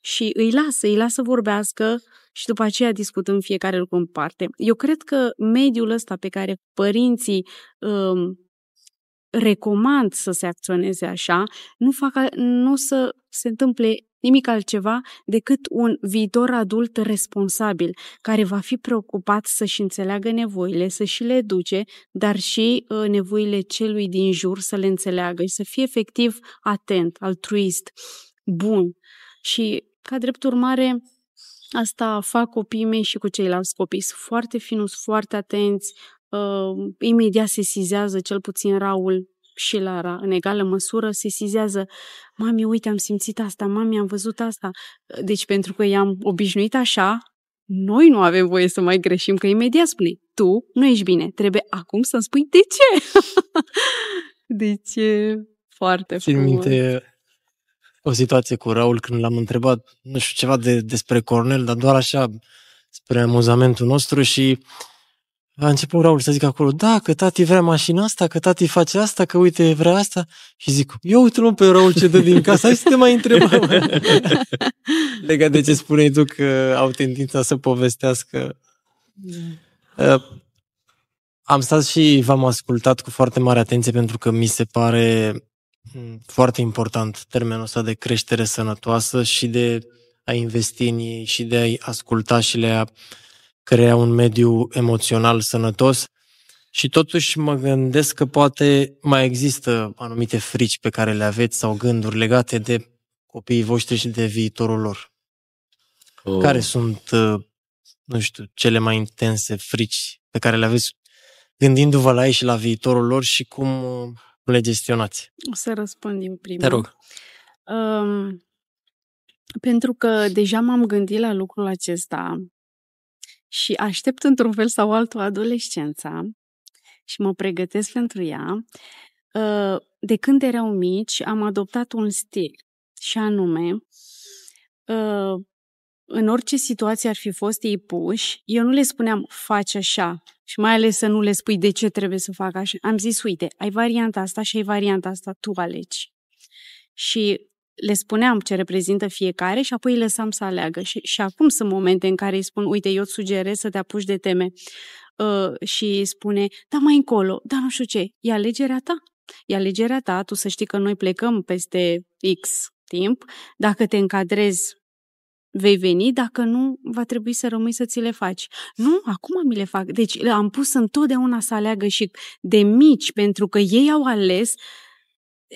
Și îi lasă, îi lasă vorbească și după aceea discutăm fiecare lucru în parte. Eu cred că mediul ăsta pe care părinții um, recomand să se acționeze așa, nu, fac, nu o să se întâmple nimic altceva decât un viitor adult responsabil, care va fi preocupat să-și înțeleagă nevoile, să și le duce, dar și uh, nevoile celui din jur să le înțeleagă și să fie efectiv atent, altruist, bun. Și, ca drept urmare, asta fac copiii mei și cu ceilalți copii. Sunt foarte finuți, foarte atenți, uh, imediat se sizează cel puțin raul și Lara, în egală măsură, se sizează Mami, uite, am simțit asta, mami, am văzut asta. Deci pentru că i-am obișnuit așa, noi nu avem voie să mai greșim, că imediat spune Tu nu ești bine, trebuie acum să-mi spui de ce. *laughs* deci e foarte Țin frumos. minte o situație cu Raul când l-am întrebat, nu știu, ceva de, despre Cornel, dar doar așa, spre amuzamentul nostru și a început Raul să zică acolo, da, că tati vrea mașina asta, că tati face asta, că uite, vrea asta. Și zic, eu uite-l pe Raul ce dă din casă, hai să te mai întrebăm. *laughs* Legat de ce spuneai tu că au tendința să povestească. Da. Uh, am stat și v-am ascultat cu foarte mare atenție pentru că mi se pare mm, foarte important termenul ăsta de creștere sănătoasă și de a investi în ei și de a asculta și le a uh, crea un mediu emoțional sănătos și totuși mă gândesc că poate mai există anumite frici pe care le aveți sau gânduri legate de copiii voștri și de viitorul lor. Oh. Care sunt, uh, nu știu, cele mai intense frici pe care le aveți gândindu-vă la ei și la viitorul lor și cum uh, le gestionați? O să răspund din primul. Te rog. Um, pentru că deja m-am gândit la lucrul acesta și aștept într-un fel sau altul adolescența și mă pregătesc pentru ea. Ă, de când erau mici, am adoptat un stil și anume, ă, în orice situație ar fi fost ei puși, eu nu le spuneam faci așa și mai ales să nu le spui de ce trebuie să fac așa. Am zis, uite, ai varianta asta și ai varianta asta, tu alegi. Și le spuneam ce reprezintă fiecare și apoi îi lăsam să aleagă. Și, și acum sunt momente în care îi spun, uite, eu îți sugerez să te apuci de teme. Uh, și spune, da, mai încolo, da, nu știu ce, e alegerea ta. E alegerea ta, tu să știi că noi plecăm peste X timp. Dacă te încadrezi, vei veni, dacă nu, va trebui să rămâi să ți le faci. Nu, acum mi le fac. Deci am pus întotdeauna să aleagă și de mici, pentru că ei au ales uh,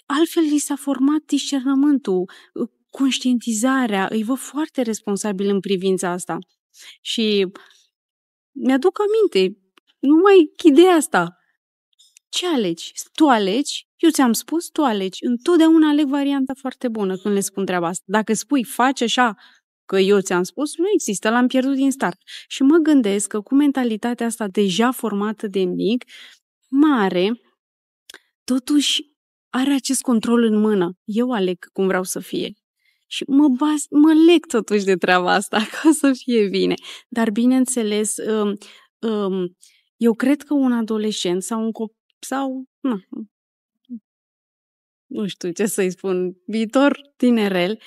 altfel li s-a format discernământul, uh, conștientizarea, îi văd foarte responsabil în privința asta. Și mi-aduc aminte, nu mai ideea asta. Ce alegi? Tu alegi? Eu ți-am spus, tu alegi. Întotdeauna aleg varianta foarte bună când le spun treaba asta. Dacă spui, faci așa, că eu ți-am spus, nu există, l-am pierdut din start. Și mă gândesc că cu mentalitatea asta deja formată de mic, mare, totuși are acest control în mână. Eu aleg cum vreau să fie. Și mă, baz, mă leg totuși de treaba asta, *laughs* ca să fie bine. Dar, bineînțeles, um, um, eu cred că un adolescent sau un copil sau, na, nu știu ce să-i spun, viitor tinerel,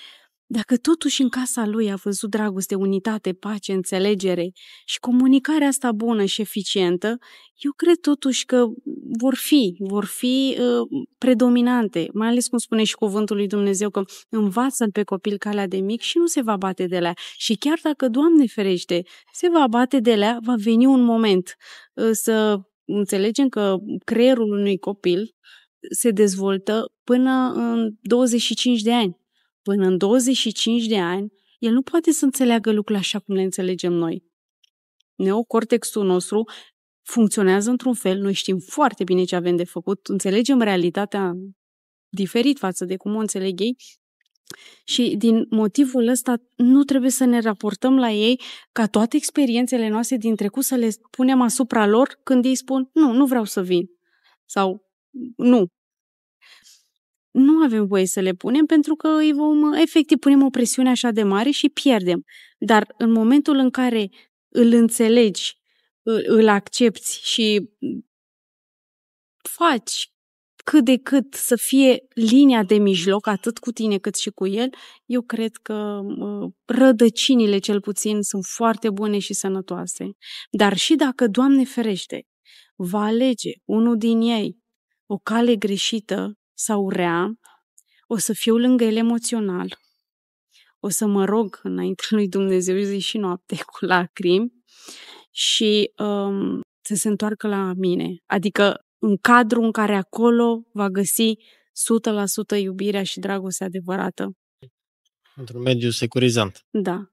dacă totuși în casa lui a văzut dragoste, unitate, pace, înțelegere și comunicarea asta bună și eficientă, eu cred totuși că vor fi, vor fi uh, predominante, mai ales cum spune și cuvântul lui Dumnezeu că învață pe copil calea de mic și nu se va bate de la. Și chiar dacă, Doamne ferește, se va bate de la, va veni un moment uh, să înțelegem că creierul unui copil se dezvoltă până în 25 de ani Până în 25 de ani, el nu poate să înțeleagă lucrurile așa cum le înțelegem noi. Neocortexul nostru funcționează într-un fel, noi știm foarte bine ce avem de făcut, înțelegem realitatea diferit față de cum o înțeleg ei și din motivul ăsta nu trebuie să ne raportăm la ei ca toate experiențele noastre din trecut să le punem asupra lor când ei spun nu, nu vreau să vin sau nu, nu avem voie să le punem pentru că îi vom, efectiv, punem o presiune așa de mare și pierdem. Dar în momentul în care îl înțelegi, îl accepti și faci cât de cât să fie linia de mijloc, atât cu tine cât și cu el, eu cred că rădăcinile cel puțin sunt foarte bune și sănătoase. Dar și dacă, Doamne ferește, va alege unul din ei o cale greșită, sau rea, o să fiu lângă el emoțional, o să mă rog înainte lui Dumnezeu zi și noapte cu lacrimi și um, să se întoarcă la mine. Adică în cadrul în care acolo va găsi 100% iubirea și dragostea adevărată. Într-un mediu securizant. Da.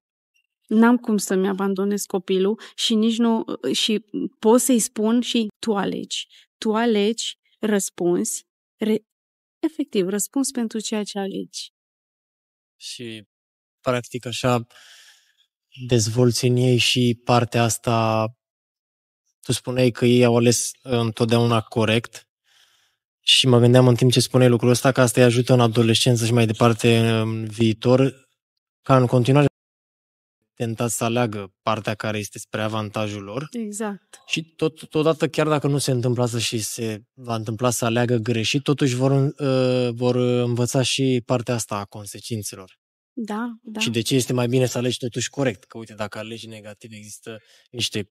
N-am cum să-mi abandonez copilul și nici nu. și pot să-i spun și tu alegi. Tu alegi răspunzi. re- efectiv, răspuns pentru ceea ce alegi. Și, practic, așa dezvolți în ei și partea asta... Tu spuneai că ei au ales uh, întotdeauna corect, și mă gândeam în timp ce spuneai lucrul ăsta că asta îi ajută în adolescență și mai departe în viitor, ca în continuare tentați să aleagă partea care este spre avantajul lor. Exact. Și tot, totodată, chiar dacă nu se întâmplă asta și se va întâmpla să aleagă greșit, totuși vor, uh, vor învăța și partea asta a consecințelor. Da, da. Și de ce este mai bine să alegi totuși corect? Că uite, dacă alegi negativ, există niște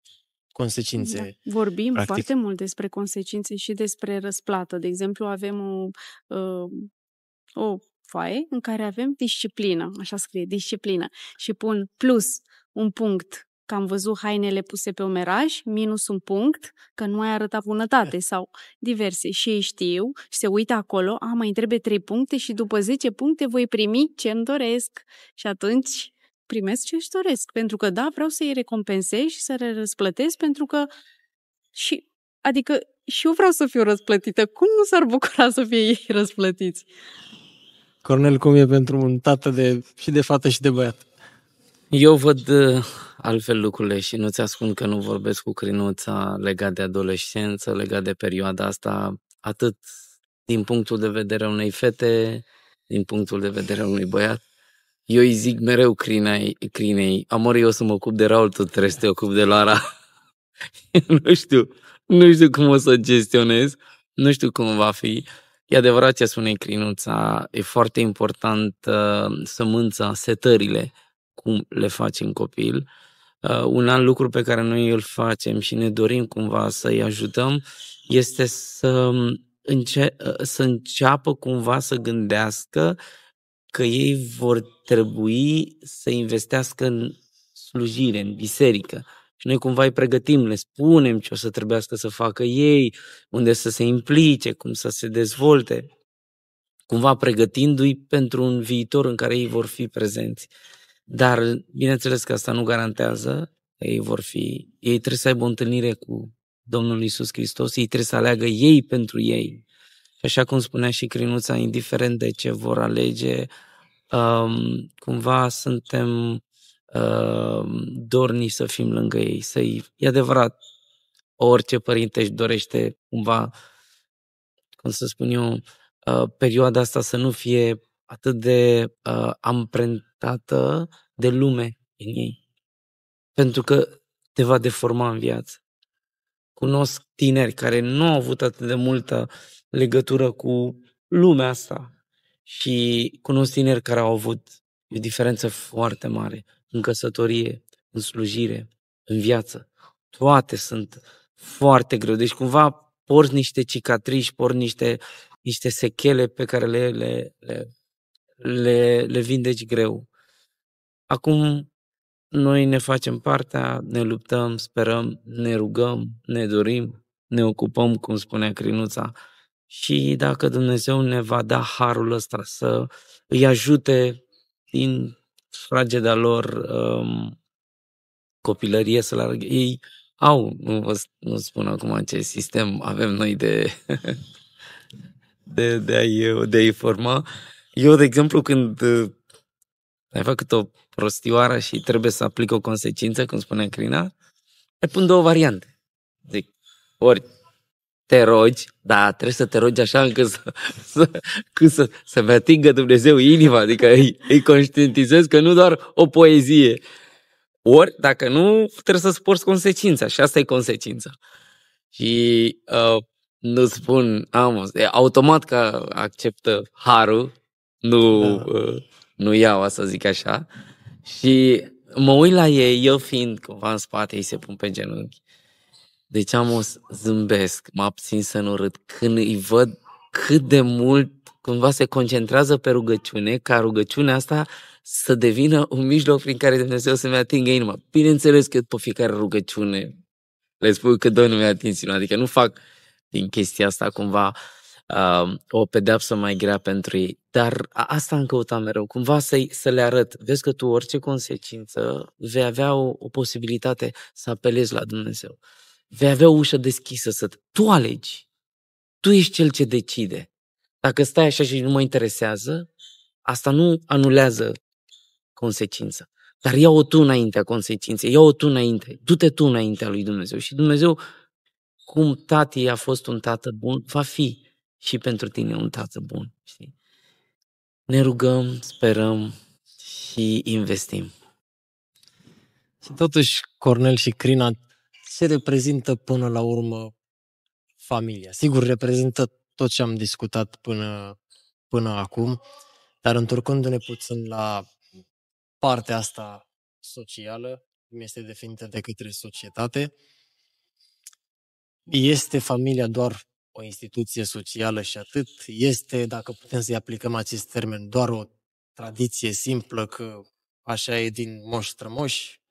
consecințe. Da. Vorbim practic. foarte mult despre consecințe și despre răsplată. De exemplu, avem o, uh, o foaie în care avem disciplină, așa scrie, disciplină, și pun plus un punct că am văzut hainele puse pe omeraj, minus un punct, că nu ai arătat bunătate sau diverse. Și ei știu, se uită acolo, a, mai trebuie trei puncte și după 10 puncte voi primi ce îmi doresc. Și atunci primesc ce își doresc, pentru că da, vreau să îi recompensez și să le răsplătesc, pentru că și, adică și eu vreau să fiu răsplătită. Cum nu s-ar bucura să fie ei răsplătiți? Cornel, cum e pentru un tată de, și de fată și de băiat? Eu văd uh, altfel lucrurile și nu ți-ascund că nu vorbesc cu crinuța legat de adolescență, legat de perioada asta, atât din punctul de vedere a unei fete, din punctul de vedere a unui băiat. Eu îi zic mereu crinei, crinei amori eu o să mă ocup de Raul, tu trebuie să te ocup de Lara. *laughs* nu știu, nu știu cum o să gestionez, nu știu cum va fi, E adevărat ce spune Crinuța, e foarte important uh, sămânța, setările, cum le faci în copil. Uh, un alt lucru pe care noi îl facem și ne dorim cumva să-i ajutăm este să, înce- ă, să înceapă cumva să gândească că ei vor trebui să investească în slujire, în biserică și noi cumva îi pregătim, le spunem ce o să trebuiască să facă ei, unde să se implice, cum să se dezvolte, cumva pregătindu-i pentru un viitor în care ei vor fi prezenți. Dar, bineînțeles că asta nu garantează că ei vor fi, ei trebuie să aibă o întâlnire cu Domnul Isus Hristos, ei trebuie să aleagă ei pentru ei. Și așa cum spunea și Crinuța, indiferent de ce vor alege, um, cumva suntem Ehm, dorni să fim lângă ei, să-i... E adevărat, orice părinte își dorește cumva, cum să spun eu, eh, perioada asta să nu fie atât de eh, amprentată de lume în ei. Pentru că te va deforma în viață. Cunosc tineri care nu au avut atât de multă legătură cu lumea asta și cunosc tineri care au avut o diferență foarte mare în căsătorie, în slujire, în viață. Toate sunt foarte greu. Deci cumva porți niște cicatrici, porți niște, niște sechele pe care le, le, le, le, le vindeci greu. Acum noi ne facem partea, ne luptăm, sperăm, ne rugăm, ne dorim, ne ocupăm, cum spunea Crinuța, și dacă Dumnezeu ne va da harul ăsta să îi ajute din frageda lor um, copilărie să larg. Ei au, nu vă nu spun acum ce sistem avem noi de, de, de, a-i, de a forma. Eu, de exemplu, când ai făcut o prostioară și trebuie să aplic o consecință, cum spunea Crina, îi pun două variante. Zic, ori te rogi, dar trebuie să te rogi așa încât să, să, cât să, să-mi atingă Dumnezeu inima, adică îi, îi conștientizezi că nu doar o poezie. Ori, dacă nu, trebuie să suporți consecința și asta e consecința. Și uh, nu spun, am, automat că acceptă harul, nu, da. uh, nu iau, să zic așa. Și mă uit la ei, eu fiind cumva în spate, îi se pun pe genunchi deci am o zâmbesc, mă abțin să nu râd. Când îi văd cât de mult cumva se concentrează pe rugăciune, ca rugăciunea asta să devină un mijloc prin care Dumnezeu să-mi atingă inima. Bineînțeles că pe fiecare rugăciune le spun că Domnul mi-a atins inima, adică nu fac din chestia asta cumva uh, o pedeapsă mai grea pentru ei, dar asta am căutat mereu, cumva să, să le arăt. Vezi că tu orice consecință vei avea o, o posibilitate să apelezi la Dumnezeu vei avea o ușă deschisă să te... Tu alegi. Tu ești cel ce decide. Dacă stai așa și nu mă interesează, asta nu anulează consecința. Dar ia-o tu înaintea consecinței, ia-o tu înainte, du-te tu înaintea lui Dumnezeu. Și Dumnezeu, cum tati a fost un tată bun, va fi și pentru tine un tată bun. Știi? Ne rugăm, sperăm și investim. Și totuși, Cornel și Crina, se reprezintă până la urmă familia. Sigur, reprezintă tot ce am discutat până, până acum, dar întorcându-ne puțin la partea asta socială, cum este definită de către societate, este familia doar o instituție socială și atât? Este, dacă putem să-i aplicăm acest termen, doar o tradiție simplă că așa e din moș strămoși?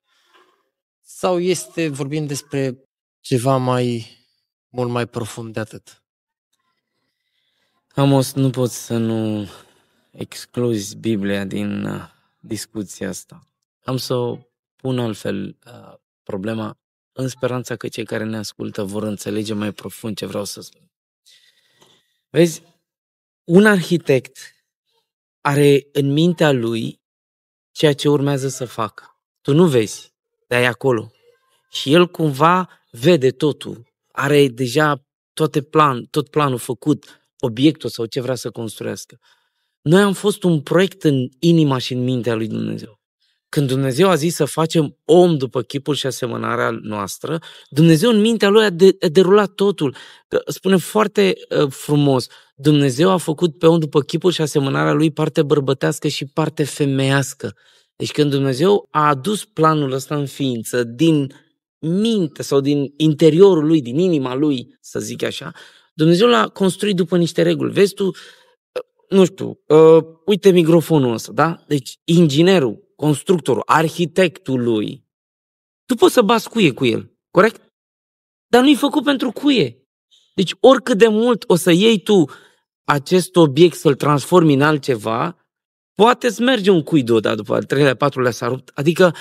Sau este vorbind despre ceva mai mult mai profund de atât? Amos, nu pot să nu excluzi Biblia din uh, discuția asta. Am să o pun altfel uh, problema în speranța că cei care ne ascultă vor înțelege mai profund ce vreau să spun. Vezi, un arhitect are în mintea lui ceea ce urmează să facă. Tu nu vezi, dar e acolo. Și el cumva vede totul, are deja toate plan, tot planul făcut, obiectul sau ce vrea să construiască. Noi am fost un proiect în inima și în mintea lui Dumnezeu. Când Dumnezeu a zis să facem om după chipul și asemănarea noastră, Dumnezeu în mintea lui a, de, a derulat totul. Spune foarte uh, frumos, Dumnezeu a făcut pe om după chipul și asemănarea lui parte bărbătească și parte femeiască. Deci când Dumnezeu a adus planul ăsta în ființă din minte sau din interiorul lui, din inima lui, să zic așa, Dumnezeu l-a construit după niște reguli. Vezi tu, ă, nu știu, uh, uite microfonul ăsta, da? Deci inginerul, constructorul, arhitectul lui, tu poți să bați cuie cu el, corect? Dar nu-i făcut pentru cuie. Deci oricât de mult o să iei tu acest obiect să-l transformi în altceva, Poate să merge un cui dar după al treilea, patrulea s-a rupt. Adică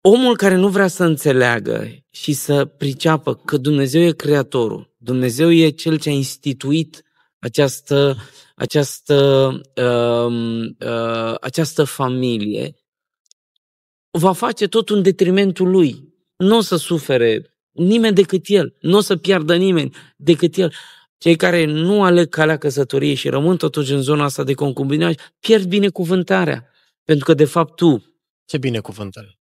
omul care nu vrea să înțeleagă și să priceapă că Dumnezeu e creatorul, Dumnezeu e cel ce a instituit această, această, uh, uh, această familie, va face tot în detrimentul lui. Nu o să sufere nimeni decât el, nu o să piardă nimeni decât el. Cei care nu aleg calea căsătoriei și rămân totuși în zona asta de concubinaj, pierd binecuvântarea. Pentru că, de fapt, tu... Ce binecuvântare?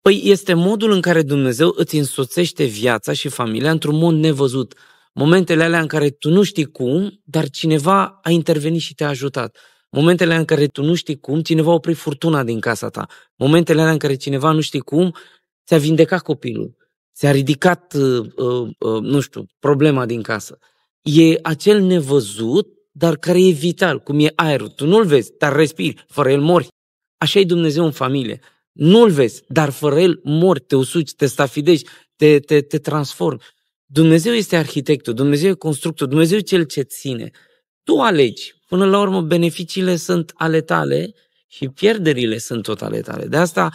Păi este modul în care Dumnezeu îți însoțește viața și familia într-un mod nevăzut. Momentele alea în care tu nu știi cum, dar cineva a intervenit și te-a ajutat. Momentele în care tu nu știi cum, cineva a oprit furtuna din casa ta. Momentele alea în care cineva nu știi cum, ți-a vindecat copilul. Ți-a ridicat, uh, uh, uh, nu știu, problema din casă e acel nevăzut, dar care e vital, cum e aerul. Tu nu-l vezi, dar respiri, fără el mori. Așa e Dumnezeu în familie. Nu-l vezi, dar fără el mori, te usuci, te stafidești, te, te, te transformi. Dumnezeu este arhitectul, Dumnezeu e constructor, Dumnezeu e cel ce ține. Tu alegi. Până la urmă, beneficiile sunt ale tale și pierderile sunt tot ale tale. De asta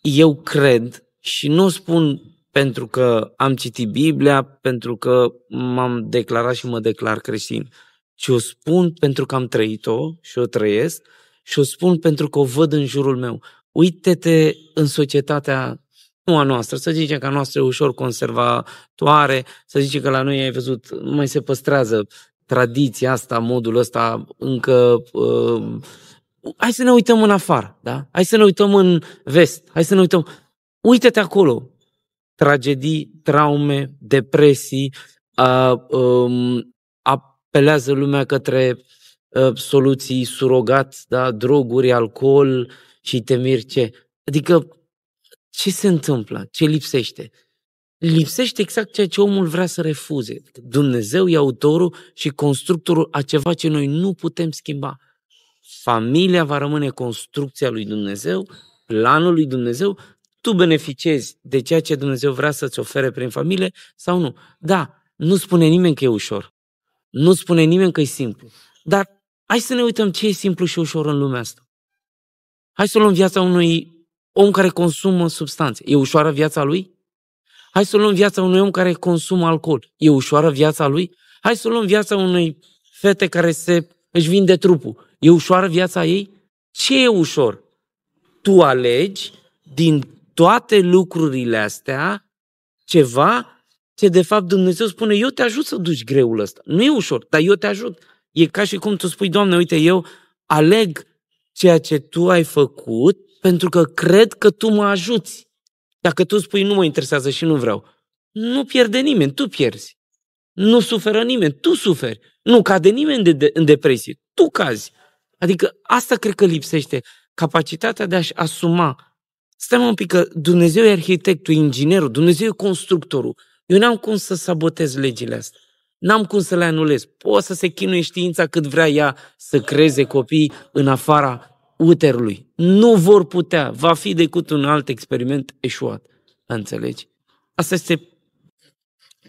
eu cred și nu spun pentru că am citit Biblia, pentru că m-am declarat și mă declar creștin, ci o spun pentru că am trăit-o și o trăiesc și o spun pentru că o văd în jurul meu. Uite-te în societatea nu a noastră, să zicem că a noastră e ușor conservatoare, să zicem că la noi ai văzut, mai se păstrează tradiția asta, modul ăsta încă... Uh, hai să ne uităm în afară, da? Hai să ne uităm în vest, hai să ne uităm... Uită-te acolo, tragedii, traume, depresii, a, um, apelează lumea către a, soluții surogat, da, droguri, alcool și temiri ce. Adică ce se întâmplă? Ce lipsește? Lipsește exact ceea ce omul vrea să refuze. Dumnezeu e autorul și constructorul a ceva ce noi nu putem schimba. Familia va rămâne construcția lui Dumnezeu, planul lui Dumnezeu tu beneficiezi de ceea ce Dumnezeu vrea să-ți ofere prin familie sau nu. Da, nu spune nimeni că e ușor. Nu spune nimeni că e simplu. Dar hai să ne uităm ce e simplu și ușor în lumea asta. Hai să luăm viața unui om care consumă substanțe. E ușoară viața lui? Hai să luăm viața unui om care consumă alcool. E ușoară viața lui? Hai să luăm viața unei fete care se, își vinde trupul. E ușoară viața ei? Ce e ușor? Tu alegi din toate lucrurile astea ceva ce de fapt Dumnezeu spune, eu te ajut să duci greul ăsta. Nu e ușor, dar eu te ajut. E ca și cum tu spui, Doamne, uite, eu aleg ceea ce Tu ai făcut pentru că cred că Tu mă ajuți. Dacă Tu spui, nu mă interesează și nu vreau, nu pierde nimeni, Tu pierzi. Nu suferă nimeni, tu suferi. Nu cade nimeni de, de, în depresie, tu cazi. Adică asta cred că lipsește, capacitatea de a-și asuma Stai un pic că Dumnezeu e arhitectul, inginerul, Dumnezeu e constructorul. Eu n-am cum să sabotez legile astea. N-am cum să le anulez. Poți să se chinuie știința cât vrea ea să creeze copii în afara uterului. Nu vor putea. Va fi decât un alt experiment eșuat. Înțelegi? Asta este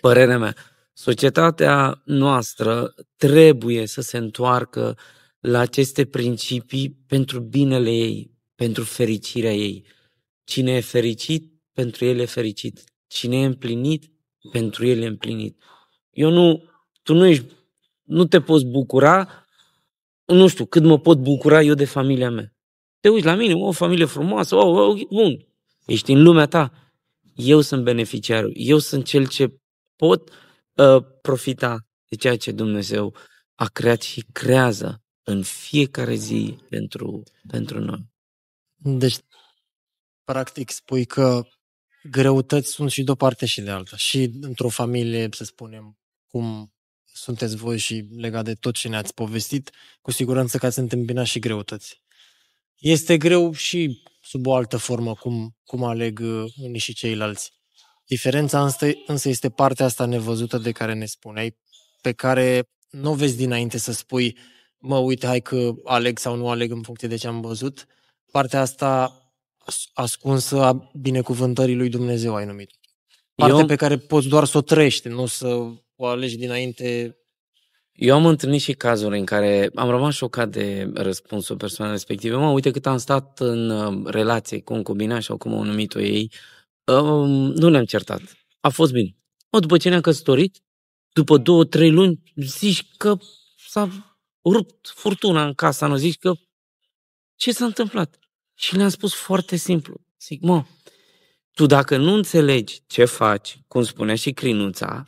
părerea mea. Societatea noastră trebuie să se întoarcă la aceste principii pentru binele ei, pentru fericirea ei. Cine e fericit, pentru el e fericit. Cine e împlinit, pentru el e împlinit. Eu nu, tu nu ești, nu te poți bucura, nu știu, cât mă pot bucura eu de familia mea. Te uiți la mine, o familie frumoasă, o, o, bun, ești în lumea ta. Eu sunt beneficiarul, eu sunt cel ce pot uh, profita de ceea ce Dumnezeu a creat și creează în fiecare zi pentru, pentru noi. Deci practic spui că greutăți sunt și de o parte și de alta. Și într-o familie, să spunem, cum sunteți voi și legat de tot ce ne-ați povestit, cu siguranță că ați întâmpinat și greutăți. Este greu și sub o altă formă, cum, cum aleg uh, unii și ceilalți. Diferența însă este partea asta nevăzută de care ne spuneai, pe care nu o vezi dinainte să spui, mă, uite, hai că aleg sau nu aleg în funcție de ce am văzut. Partea asta ascunsă a binecuvântării lui Dumnezeu, ai numit. Partea Eu... pe care poți doar să o trăiești, nu să o alegi dinainte. Eu am întâlnit și cazuri în care am rămas șocat de răspunsul persoanei respective. Mă, uite cât am stat în um, relație cu un cubina sau cum au numit-o ei, um, nu ne-am certat. A fost bine. Mă, după ce ne-am căsătorit, după două, trei luni, zici că s-a rupt furtuna în casa, nu zici că ce s-a întâmplat? Și le-am spus foarte simplu. Zic, mă, tu dacă nu înțelegi ce faci, cum spunea și Crinuța,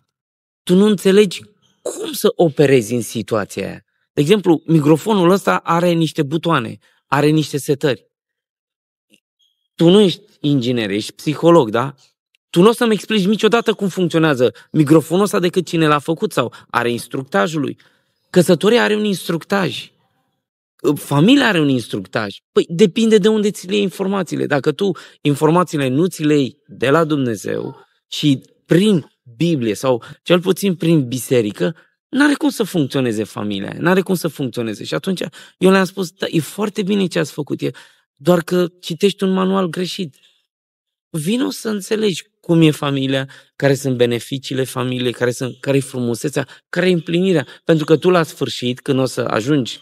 tu nu înțelegi cum să operezi în situația aia. De exemplu, microfonul ăsta are niște butoane, are niște setări. Tu nu ești inginer, ești psiholog, da? Tu nu o să-mi explici niciodată cum funcționează microfonul ăsta decât cine l-a făcut sau are instructajul lui. Căsătoria are un instructaj familia are un instructaj. Păi depinde de unde ți le informațiile. Dacă tu informațiile nu ți le de la Dumnezeu și prin Biblie sau cel puțin prin biserică, n-are cum să funcționeze familia, n-are cum să funcționeze. Și atunci eu le-am spus, da, e foarte bine ce ați făcut, e, doar că citești un manual greșit. Vino să înțelegi cum e familia, care sunt beneficiile familiei, care, sunt, care e frumusețea, care e împlinirea. Pentru că tu la sfârșit, când o să ajungi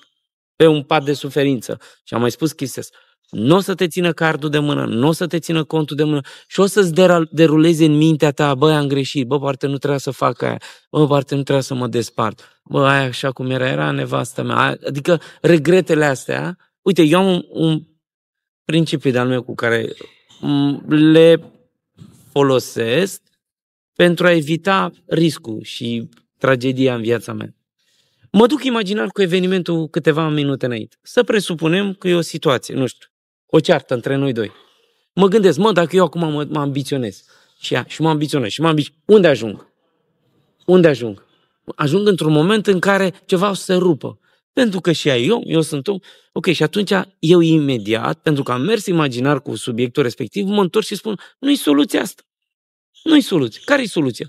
pe un pat de suferință. Și am mai spus chestia asta. Nu o să te țină cardul de mână, nu o să te țină contul de mână și o să-ți deruleze în mintea ta, bă, am greșit, bă, parte nu trebuia să fac aia, bă, parte nu trebuia să mă despart, bă, aia așa cum era, era nevastă mea. adică regretele astea, uite, eu am un, un principiu de-al meu cu care le folosesc pentru a evita riscul și tragedia în viața mea. Mă duc imaginar cu evenimentul câteva minute înainte. Să presupunem că e o situație, nu știu, o ceartă între noi doi. Mă gândesc, mă, dacă eu acum mă, mă ambiționez și, ea, și mă ambiționez și mă ambiționez, unde ajung? Unde ajung? Ajung într-un moment în care ceva o să se rupă. Pentru că și eu, eu sunt om. Ok, și atunci eu imediat, pentru că am mers imaginar cu subiectul respectiv, mă întorc și spun, nu-i soluția asta. Nu-i soluție. Care-i soluția?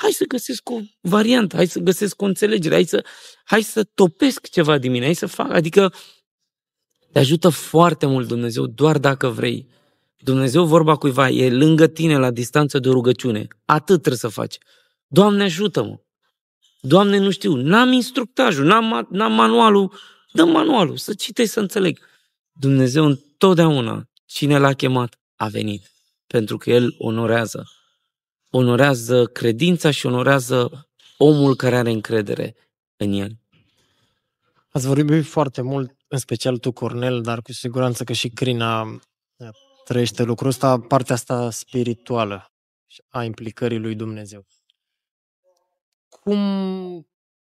hai să găsesc o variantă, hai să găsesc o înțelegere, hai să, hai să topesc ceva din mine, hai să fac. Adică te ajută foarte mult Dumnezeu doar dacă vrei. Dumnezeu, vorba cuiva, e lângă tine la distanță de o rugăciune. Atât trebuie să faci. Doamne, ajută-mă! Doamne, nu știu, n-am instructajul, n-am, n-am manualul, dă manualul, să citești, să înțeleg. Dumnezeu întotdeauna, cine l-a chemat, a venit, pentru că El onorează onorează credința și onorează omul care are încredere în el. Ați vorbit foarte mult, în special tu, Cornel, dar cu siguranță că și Crina ă, trăiește lucrul ăsta, partea asta spirituală a implicării lui Dumnezeu. Cum,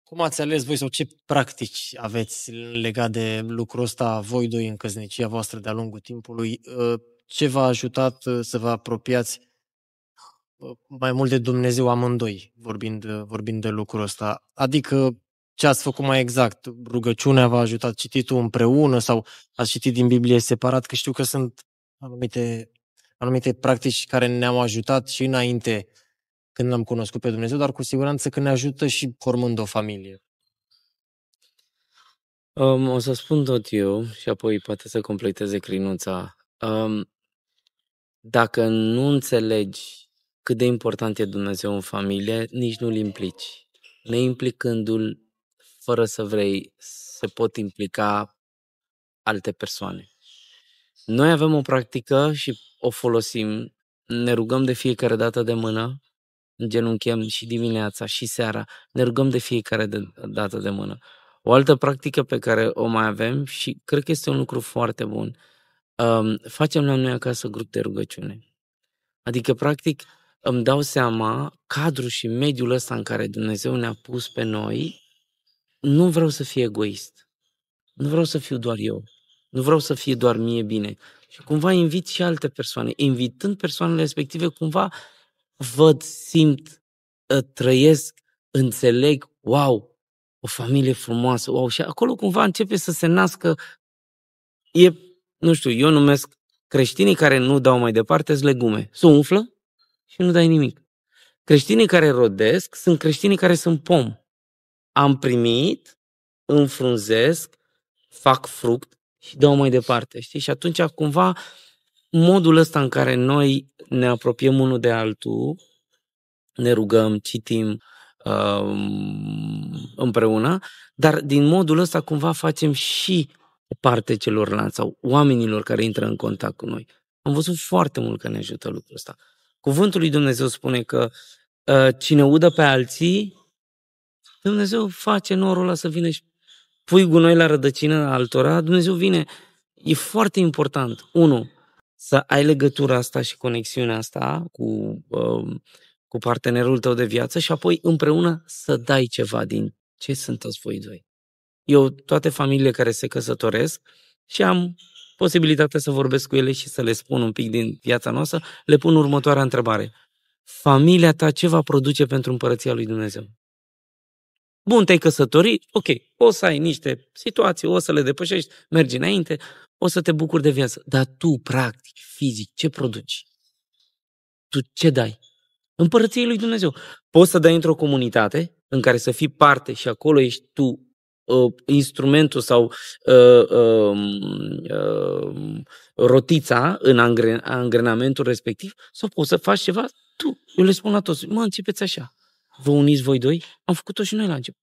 cum ați ales voi sau ce practici aveți legat de lucrul ăsta voi doi în căsnicia voastră de-a lungul timpului? Ă, ce v-a ajutat ă, să vă apropiați mai mult de Dumnezeu amândoi, vorbind, vorbind de lucrul ăsta. Adică ce ați făcut mai exact? Rugăciunea v-a ajutat cititul împreună sau ați citit din Biblie separat? Că știu că sunt anumite, anumite practici care ne-au ajutat și înainte când am cunoscut pe Dumnezeu, dar cu siguranță că ne ajută și formând o familie. Um, o să spun tot eu și apoi poate să completeze crinuța. Um, dacă nu înțelegi cât de important e Dumnezeu în familie, nici nu-l implici. Neimplicându-l, fără să vrei, se pot implica alte persoane. Noi avem o practică și o folosim. Ne rugăm de fiecare dată de mână, genunchiem și dimineața și seara, ne rugăm de fiecare de, dată de mână. O altă practică pe care o mai avem și cred că este un lucru foarte bun, um, facem la noi acasă grup de rugăciune. Adică, practic, îmi dau seama, cadrul și mediul ăsta în care Dumnezeu ne-a pus pe noi, nu vreau să fie egoist. Nu vreau să fiu doar eu. Nu vreau să fie doar mie bine. Și cumva invit și alte persoane. Invitând persoanele respective, cumva văd, simt, ă, trăiesc, înțeleg, wow, o familie frumoasă, wow. Și acolo cumva începe să se nască, e, nu știu, eu numesc creștinii care nu dau mai departe, sunt legume. Se umflă, și nu dai nimic. Creștinii care rodesc sunt creștinii care sunt pom. Am primit, înfrunzesc, fac fruct și dau mai departe. Știi? Și atunci, cumva, modul ăsta în care noi ne apropiem unul de altul, ne rugăm, citim um, împreună, dar din modul ăsta cumva facem și parte celorlalți sau oamenilor care intră în contact cu noi. Am văzut foarte mult că ne ajută lucrul ăsta. Cuvântul lui Dumnezeu spune că uh, cine udă pe alții, Dumnezeu face norul ăla să vină și pui gunoi la rădăcină altora, Dumnezeu vine. E foarte important, unu, să ai legătura asta și conexiunea asta cu, uh, cu partenerul tău de viață și apoi împreună să dai ceva din ce sunteți voi doi. Eu, toate familiile care se căsătoresc și am posibilitatea să vorbesc cu ele și să le spun un pic din viața noastră, le pun următoarea întrebare. Familia ta ce va produce pentru împărăția lui Dumnezeu? Bun, te-ai căsătorit, ok, o să ai niște situații, o să le depășești, mergi înainte, o să te bucuri de viață. Dar tu, practic, fizic, ce produci? Tu ce dai? Împărăției lui Dumnezeu. Poți să dai într-o comunitate în care să fii parte și acolo ești tu uh, instrumentul sau uh, uh, uh, rotița în angren, angrenamentul respectiv sau poți să faci ceva tu. Eu le spun la toți, mă, începeți așa. Vă uniți voi doi? Am făcut-o și noi la început.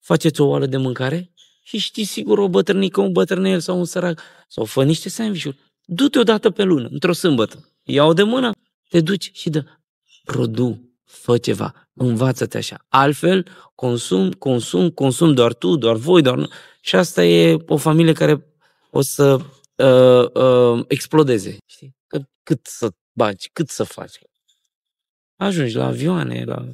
Faceți o oală de mâncare și știi sigur o bătrânică, un bătrânel sau un sărac sau fă niște sandwich-uri. Du-te o dată pe lună, într-o sâmbătă. Iau de mână, te duci și dă. Produ fă ceva, învață-te așa. Altfel, consum, consum, consum doar tu, doar voi, doar... Și asta e o familie care o să uh, uh, explodeze. Știi? Că, cât să bagi, cât să faci. Ajungi la avioane, la...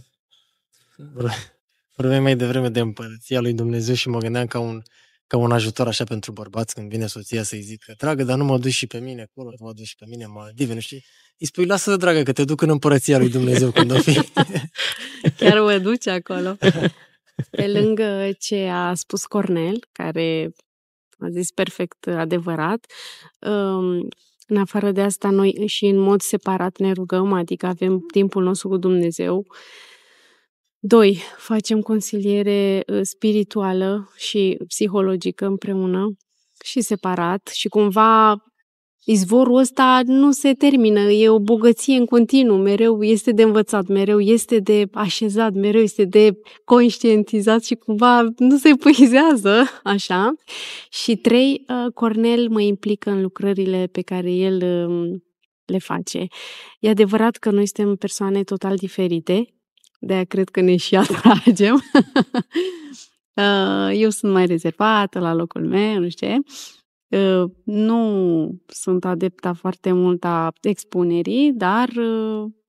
Vorbeam mai devreme de împărăția lui Dumnezeu și mă gândeam ca un ca un ajutor așa pentru bărbați când vine soția să-i zică, dragă, dar nu mă duci și pe mine acolo, nu mă duci și pe mine mă Maldive, nu știi? Îi spui, lasă, dragă, că te duc în împărăția lui Dumnezeu când o fi. *laughs* Chiar mă duce acolo. Pe lângă ce a spus Cornel, care a zis perfect adevărat, um, în afară de asta, noi și în mod separat ne rugăm, adică avem timpul nostru cu Dumnezeu Doi, facem consiliere ă, spirituală și psihologică împreună și separat și cumva izvorul ăsta nu se termină, e o bogăție în continuu, mereu este de învățat, mereu este de așezat, mereu este de conștientizat și cumva nu se puizează, *laughs* așa. Și trei, ă, Cornel mă implică în lucrările pe care el ă, le face. E adevărat că noi suntem persoane total diferite, de-aia cred că ne și atragem. *laughs* Uh, eu sunt mai rezervată la locul meu, nu știu ce. Uh, nu sunt adepta foarte mult a expunerii, dar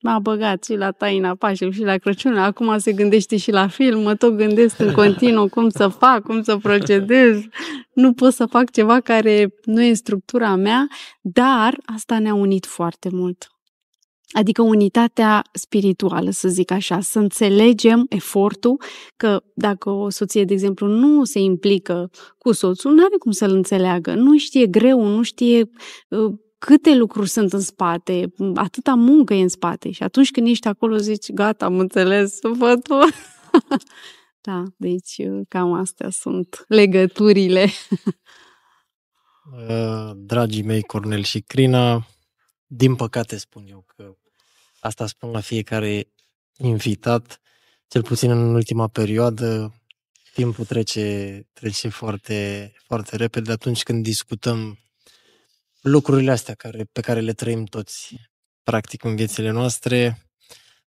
m-a uh, băgat și la Taina Pașel și la Crăciun. Acum se gândește și la film, mă tot gândesc în *laughs* continuu cum să fac, cum să procedez. Nu pot să fac ceva care nu e structura mea, dar asta ne-a unit foarte mult. Adică unitatea spirituală, să zic așa, să înțelegem efortul că dacă o soție, de exemplu, nu se implică cu soțul, nu are cum să-l înțeleagă, nu știe greu, nu știe uh, câte lucruri sunt în spate, atâta muncă e în spate și atunci când ești acolo zici, gata, am înțeles, văd *laughs* Da, deci uh, cam astea sunt legăturile. *laughs* Uh, dragii mei, Cornel și Crina, din păcate spun eu că Asta spun la fiecare invitat, cel puțin în ultima perioadă. Timpul trece, trece foarte, foarte repede atunci când discutăm lucrurile astea care, pe care le trăim toți, practic, în viețile noastre.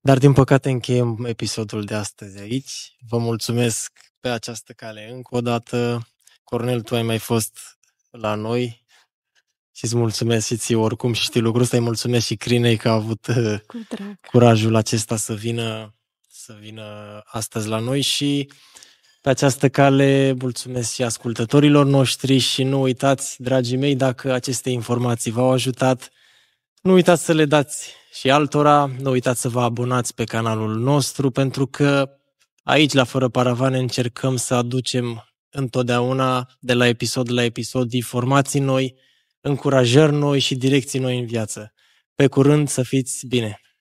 Dar, din păcate, încheiem episodul de astăzi aici. Vă mulțumesc pe această cale încă o dată. Cornel, tu ai mai fost la noi și îți mulțumesc și ție oricum și știi lucrul ăsta, îi mulțumesc și Crinei că a avut uh, curajul acesta să vină, să vină astăzi la noi și pe această cale mulțumesc și ascultătorilor noștri și nu uitați, dragii mei, dacă aceste informații v-au ajutat, nu uitați să le dați și altora, nu uitați să vă abonați pe canalul nostru, pentru că aici, la Fără Paravane, încercăm să aducem întotdeauna, de la episod la episod, informații noi, încurajări noi și direcții noi în viață. Pe curând să fiți bine!